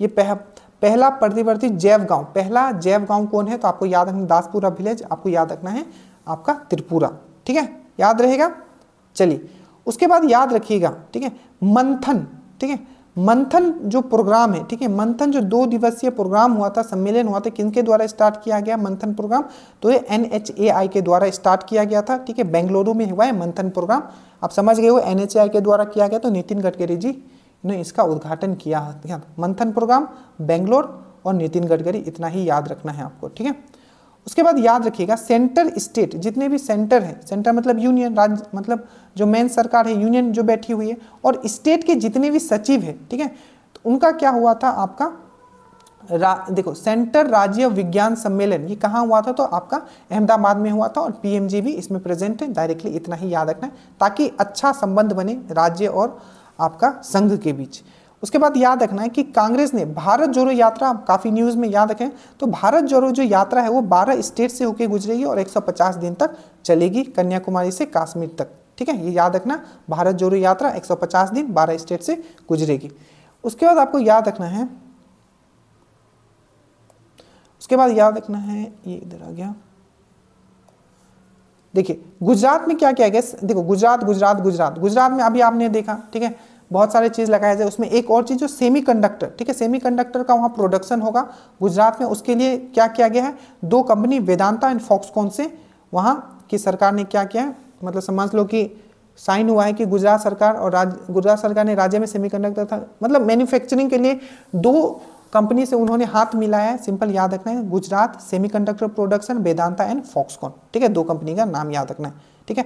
ये पह, पहला प्रतिवर्ती जैव गांव पहला जैव गांव कौन है तो आपको याद रखना दासपुरा विलेज आपको याद रखना है आपका त्रिपुरा ठीक है याद रहेगा चलिए उसके बाद याद रखिएगा ठीक है मंथन ठीक है मंथन जो प्रोग्राम है ठीक है मंथन जो दो दिवसीय प्रोग्राम हुआ था सम्मेलन हुआ था किनके द्वारा स्टार्ट किया गया मंथन प्रोग्राम तो ये एन के द्वारा स्टार्ट किया गया था ठीक है बेंगलुरु में हुआ है मंथन प्रोग्राम आप समझ गए हो एन के द्वारा किया गया तो नितिन गडकरी जी ने इसका उद्घाटन किया मंथन प्रोग्राम बेंगलोर और नितिन गडकरी इतना ही याद रखना है आपको ठीक है उसके बाद याद रखिएगा सेंटर स्टेट जितने भी सेंटर हैं सेंटर मतलब यूनियन राज्य मतलब जो मेन सरकार है यूनियन जो बैठी हुई है और स्टेट के जितने भी सचिव हैं ठीक है तो उनका क्या हुआ था आपका रा, देखो सेंटर राज्य विज्ञान सम्मेलन ये कहाँ हुआ था तो आपका अहमदाबाद में हुआ था और पीएमजी भी इसमें प्रेजेंट है डायरेक्टली इतना ही याद रखना है ताकि अच्छा संबंध बने राज्य और आपका संघ के बीच उसके बाद याद रखना है कि कांग्रेस ने भारत जोड़ो यात्रा काफ़ी न्यूज़ में याद रखें तो भारत जोड़ो जो यात्रा है वो 12 स्टेट से होकर गुजरेगी और 150 दिन तक चलेगी कन्याकुमारी से काश्मीर तक ठीक है ये याद रखना भारत जोड़ो यात्रा 150 दिन 12 स्टेट से गुजरेगी उसके बाद आपको याद रखना है उसके बाद याद रखना है ये इधर आ गया देखिए गुजरात में क्या क्या गया देखो गुजरात गुजरात गुजरात गुजरात में अभी आपने देखा ठीक है बहुत सारे चीज़ लगाया जाए उसमें एक और चीज़ जो सेमी कंडक्टर ठीक है सेमी कंडक्टर का वहाँ प्रोडक्शन होगा गुजरात में उसके लिए क्या किया गया है दो कंपनी वेदांता एंड फॉक्सकॉन से वहाँ की सरकार ने क्या किया है मतलब समझ लो कि साइन हुआ है कि गुजरात सरकार और राज गुजरात सरकार ने राज्य में कंडक्टर था मतलब मैन्युफैक्चरिंग के लिए दो कंपनी से उन्होंने हाथ मिलाया है सिंपल याद रखना है Gujarat semiconductor production Vedanta and Foxconn ठीक है दो कंपनी का नाम याद रखना है ठीक है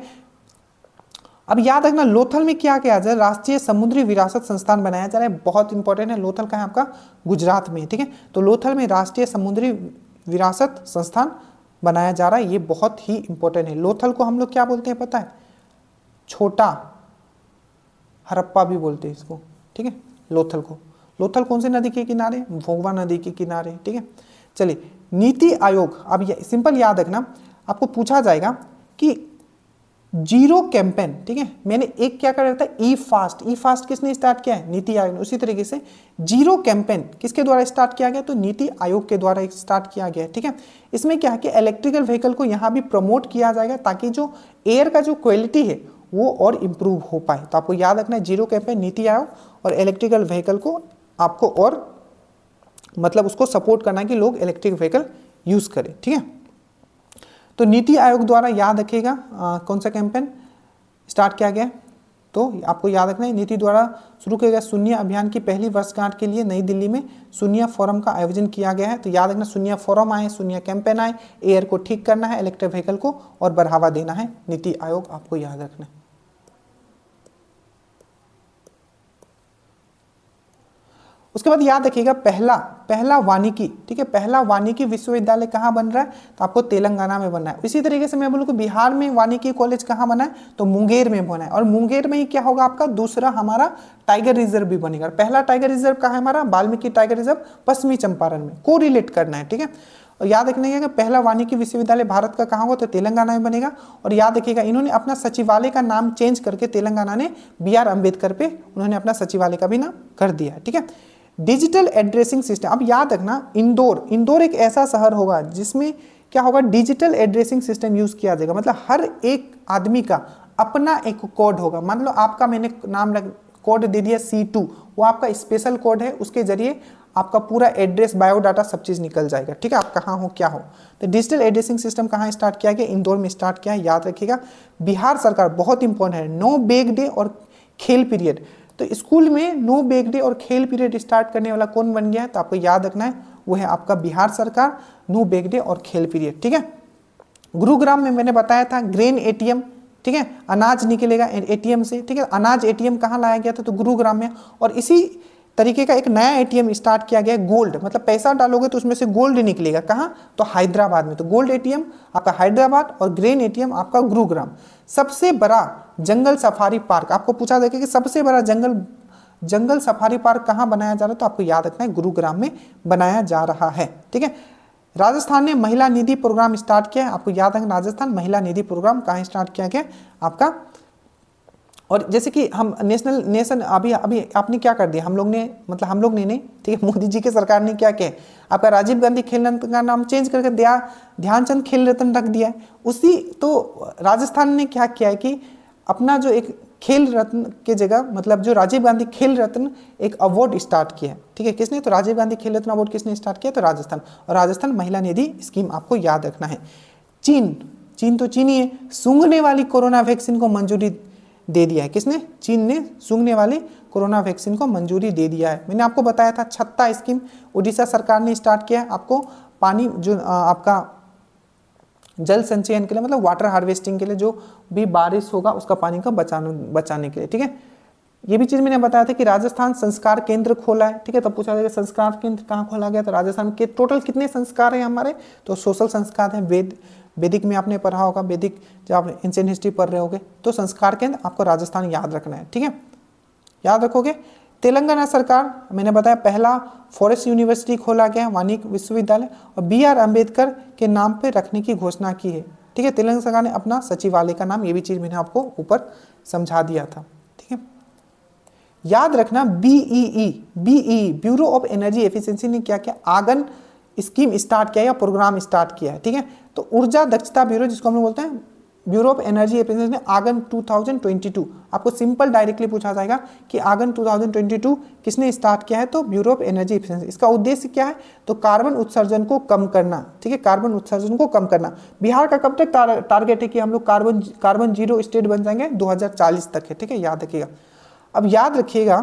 अब याद रखना लोथल में क्या किया जाए राष्ट्रीय समुद्री विरासत संस्थान बनाया जा रहा है बहुत इंपॉर्टेंट है लोथल का है आपका गुजरात में ठीक है तो लोथल में राष्ट्रीय समुद्री विरासत संस्थान बनाया जा रहा है ये बहुत ही इंपॉर्टेंट है लोथल को हम लोग क्या बोलते हैं पता है छोटा हरप्पा भी बोलते हैं इसको ठीक है लोथल को लोथल कौन से नदी के किनारे भोगवा नदी के किनारे ठीक है चलिए नीति आयोग अब सिंपल याद रखना आपको पूछा जाएगा कि जीरो कैंपेन ठीक है मैंने एक क्या कर था ई फास्ट ई फास्ट किसने स्टार्ट किया है नीति आयोग ने उसी तरीके से जीरो कैंपेन किसके द्वारा स्टार्ट किया गया तो नीति आयोग के द्वारा स्टार्ट किया गया ठीक है इसमें क्या है कि इलेक्ट्रिकल व्हीकल को यहाँ भी प्रमोट किया जाएगा ताकि जो एयर का जो क्वालिटी है वो और इम्प्रूव हो पाए तो आपको याद रखना है जीरो कैंपेन नीति आयोग और इलेक्ट्रिकल व्हीकल को आपको और मतलब उसको सपोर्ट करना है कि लोग इलेक्ट्रिक व्हीकल यूज़ करें ठीक है तो नीति आयोग द्वारा याद रखेगा कौन सा कैंपेन स्टार्ट किया गया तो आपको याद रखना है नीति द्वारा शुरू किया गया शून्य अभियान की पहली वर्षगांठ के लिए नई दिल्ली में शून्य फोरम का आयोजन किया गया है तो याद रखना शून्य फोरम आए शून्य कैंपेन आए एयर को ठीक करना है इलेक्ट्रिक व्हीकल को और बढ़ावा देना है नीति आयोग आपको याद रखना है उसके बाद याद रखिएगा पहला पहला वानिकी ठीक है पहला वानिकी विश्वविद्यालय कहाँ बन रहा है तो आपको तेलंगाना में बनना है इसी तरीके से मैं बोलूँ कि बिहार में वानिकी कॉलेज कहाँ बना है तो मुंगेर में बना है और मुंगेर में ही क्या होगा आपका दूसरा हमारा टाइगर रिजर्व भी बनेगा पहला टाइगर रिजर्व कहाँ है हमारा वाल्मीकि टाइगर रिजर्व पश्चिमी चंपारण में को रिलेट करना है ठीक है और याद रखने का पहला वानिकी विश्वविद्यालय भारत का कहाँ होगा तो तेलंगाना में बनेगा और याद रखिएगा इन्होंने अपना सचिवालय का नाम चेंज करके तेलंगाना ने बी आर अम्बेडकर पे उन्होंने अपना सचिवालय का भी नाम कर दिया ठीक है डिजिटल एड्रेसिंग सिस्टम अब याद रखना इंदौर इंदौर एक ऐसा शहर होगा जिसमें क्या होगा डिजिटल एड्रेसिंग सिस्टम यूज़ किया जाएगा मतलब हर एक आदमी का अपना एक कोड होगा मान लो आपका मैंने नाम रख कोड दे दिया सी टू वो आपका स्पेशल कोड है उसके जरिए आपका पूरा एड्रेस बायोडाटा सब चीज़ निकल जाएगा ठीक है आप कहाँ हो क्या हो तो डिजिटल एड्रेसिंग सिस्टम कहाँ स्टार्ट किया गया इंदौर में स्टार्ट किया है याद रखिएगा बिहार सरकार बहुत इंपॉर्टेंट है नो बेग डे और खेल पीरियड तो स्कूल में नो बेग डे और खेल पीरियड स्टार्ट करने वाला कौन बन गया है तो आपको याद रखना है वो है आपका बिहार सरकार नो बेग डे और खेल पीरियड ठीक है गुरुग्राम में मैंने बताया था ग्रेन एटीएम ठीक है अनाज निकलेगा एटीएम से ठीक है अनाज एटीएम कहाँ लाया गया था तो गुरुग्राम में और इसी तरीके का एक नया एटीएम स्टार्ट किया गया है गोल्ड मतलब पैसा डालोगे तो उसमें से गोल्ड निकलेगा कहाँ तो हैदराबाद में तो गोल्ड एटीएम आपका हैदराबाद और ग्रेन एटीएम आपका गुरुग्राम सबसे बड़ा जंगल सफारी पार्क आपको पूछा जाएगा कि सबसे बड़ा जंगल जंगल सफारी पार्क कहाँ बनाया जा रहा है तो आपको याद रखना है गुरुग्राम में बनाया जा रहा है ठीक है राजस्थान ने महिला निधि प्रोग्राम स्टार्ट किया है आपको याद है राजस्थान महिला निधि प्रोग्राम कहाँ स्टार्ट किया गया आपका और जैसे कि हम नेशनल नेशन अभी अभी आपने क्या कर दिया हम लोग ने मतलब हम लोग ने नहीं ठीक है मोदी जी की सरकार ने क्या किया आपका राजीव गांधी खेल रत्न का नाम चेंज करके दिया ध्यानचंद खेल रत्न रख दिया उसी तो राजस्थान ने क्या किया है कि अपना जो एक खेल रत्न के जगह मतलब जो राजीव गांधी खेल रत्न एक अवार्ड स्टार्ट किया है ठीक है किसने तो राजीव गांधी खेल रत्न अवार्ड किसने स्टार्ट किया तो राजस्थान और राजस्थान महिला निधि स्कीम आपको याद रखना है चीन चीन तो चीनी है सूंघने वाली कोरोना वैक्सीन को मंजूरी दे दिया है किसने चीन ने सूंघने वाली कोरोना वैक्सीन को मंजूरी दे दिया है मैंने आपको बताया था छत्ता स्कीम उड़ीसा सरकार ने स्टार्ट किया है आपको पानी जो आपका जल संचयन के लिए मतलब वाटर हार्वेस्टिंग के लिए जो भी बारिश होगा उसका पानी का बचाने बचाने के लिए ठीक है ये भी चीज़ मैंने बताया था कि राजस्थान संस्कार केंद्र खोला है ठीक है तब पूछा जाएगा संस्कार केंद्र कहाँ खोला गया तो राजस्थान के टोटल कितने संस्कार हैं हमारे तो सोशल संस्कार हैं वेद वैदिक में आपने पढ़ा होगा वैदिक जब आप एंशियन हिस्ट्री पढ़ रहे होगे तो संस्कार केंद्र आपको राजस्थान याद रखना है ठीक है याद रखोगे तेलंगाना सरकार मैंने बताया पहला फॉरेस्ट यूनिवर्सिटी खोला गया वानिक विश्वविद्यालय और बी आर अम्बेडकर के नाम पर रखने की घोषणा की है ठीक है तेलंगाना सरकार ने अपना सचिवालय का नाम ये भी चीज़ मैंने आपको ऊपर समझा दिया था ठीक है याद रखना BEE BE bureau of energy efficiency ने क्या किया आगन स्कीम स्टार्ट किया या प्रोग्राम स्टार्ट किया है ठीक है तो ऊर्जा दक्षता ब्यूरो जिसको हम लोग बोलते हैं ब्यूरो ऑफ एनर्जी एफिशिएंसी ने आगन 2022 आपको सिंपल डायरेक्टली पूछा जाएगा कि आगन 2022 किसने स्टार्ट किया है तो ब्यूरो ऑफ एनर्जी एफिशिएंसी इसका उद्देश्य क्या है तो कार्बन उत्सर्जन को कम करना ठीक है कार्बन उत्सर्जन को कम करना बिहार का कब तक टारगेट है कि हम लोग कार्बन कार्बन जीरो स्टेट बन जाएंगे दो तक है ठीक है याद रखिएगा अब याद रखिएगा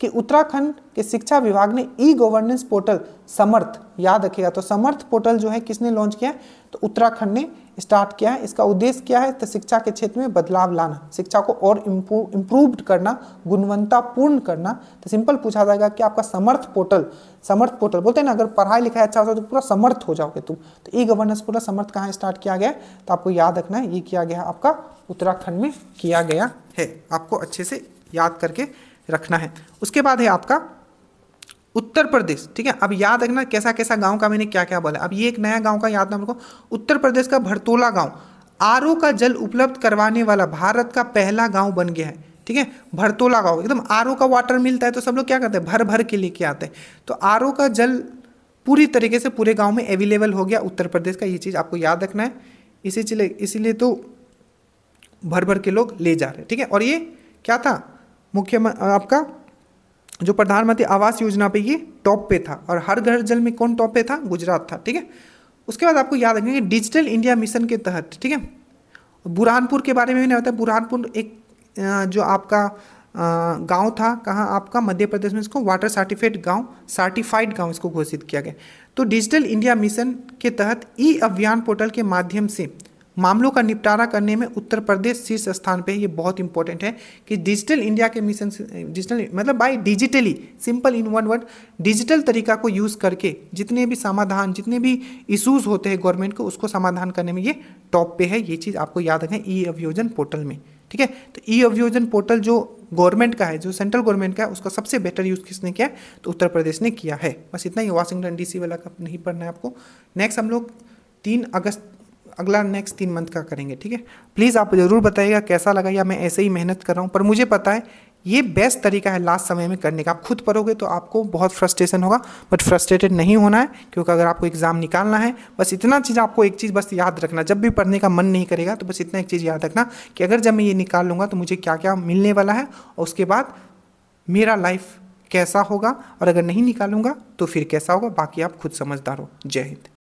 कि उत्तराखंड के शिक्षा विभाग ने ई गवर्नेंस पोर्टल समर्थ याद रखेगा तो समर्थ पोर्टल जो है किसने लॉन्च किया है तो उत्तराखंड ने स्टार्ट किया है इसका उद्देश्य क्या है तो शिक्षा के क्षेत्र में बदलाव लाना शिक्षा को और इम्प्रूव्ड करना गुणवत्तापूर्ण करना तो सिंपल पूछा जाएगा कि आपका समर्थ पोर्टल समर्थ पोर्टल बोलते हैं ना अगर पढ़ाई लिखाई अच्छा होता है तो पूरा समर्थ हो जाओगे तुम तो ई गवर्नेंस पूरा समर्थ कहाँ स्टार्ट किया गया तो आपको याद रखना है ये किया गया आपका उत्तराखंड में किया गया है आपको अच्छे से याद करके रखना है उसके बाद है आपका उत्तर प्रदेश ठीक है अब याद रखना कैसा कैसा गांव का मैंने क्या क्या बोला अब ये एक नया गांव का याद ना को उत्तर प्रदेश का भरतोला गांव आर का जल उपलब्ध करवाने वाला भारत का पहला गांव बन गया है ठीक है भरतोला गांव एकदम आर का वाटर मिलता है तो सब लोग क्या करते हैं भर भर के लेके आते हैं तो आर का जल पूरी तरीके से पूरे गाँव में अवेलेबल हो गया उत्तर प्रदेश का ये चीज़ आपको याद रखना है इसी चले इसीलिए तो भर भर के लोग ले जा रहे हैं ठीक है और ये क्या था मुख्य आपका जो प्रधानमंत्री आवास योजना पे ये टॉप पे था और हर घर जल में कौन टॉप पे था गुजरात था ठीक है उसके बाद आपको याद रखेंगे डिजिटल इंडिया मिशन के तहत ठीक है बुरहानपुर के बारे में भी नहीं होता बुरहानपुर एक जो आपका गांव था कहाँ आपका मध्य प्रदेश में इसको वाटर सर्टिफिकेट गांव सर्टिफाइड गांव इसको घोषित किया गया तो डिजिटल इंडिया मिशन के तहत ई अभियान पोर्टल के माध्यम से मामलों का निपटारा करने में उत्तर प्रदेश शीर्ष स्थान पे ये बहुत इंपॉर्टेंट है कि डिजिटल इंडिया के मिशन डिजिटल मतलब by digitally simple in one word digital तरीका को यूज़ करके जितने भी समाधान जितने भी इश्यूज होते हैं गवर्नमेंट को उसको समाधान करने में ये टॉप पे है ये चीज़ आपको याद रखें ई अभियोजन पोर्टल में ठीक है तो ई अभियोजन पोर्टल जो गवर्नमेंट का है जो सेंट्रल गवर्नमेंट का है उसका सबसे बेटर यूज़ किसने किया तो उत्तर प्रदेश ने किया है बस इतना ही वाशिंगटन डी वाला का नहीं पढ़ना है आपको नेक्स्ट हम लोग तीन अगस्त अगला नेक्स्ट तीन मंथ का करेंगे ठीक है प्लीज़ आप ज़रूर बताइएगा कैसा लगा या मैं ऐसे ही मेहनत कर रहा हूँ पर मुझे पता है ये बेस्ट तरीका है लास्ट समय में करने का आप खुद पढ़ोगे तो आपको बहुत फ्रस्ट्रेशन होगा बट फ्रस्ट्रेटेड नहीं होना है क्योंकि अगर आपको एग्ज़ाम निकालना है बस इतना चीज़ आपको एक चीज़ बस याद रखना जब भी पढ़ने का मन नहीं करेगा तो बस इतना एक चीज़ याद रखना कि अगर जब मैं ये निकाल लूँगा तो मुझे क्या क्या मिलने वाला है और उसके बाद मेरा लाइफ कैसा होगा और अगर नहीं निकालूंगा तो फिर कैसा होगा बाकी आप खुद समझदार हो जय हिंद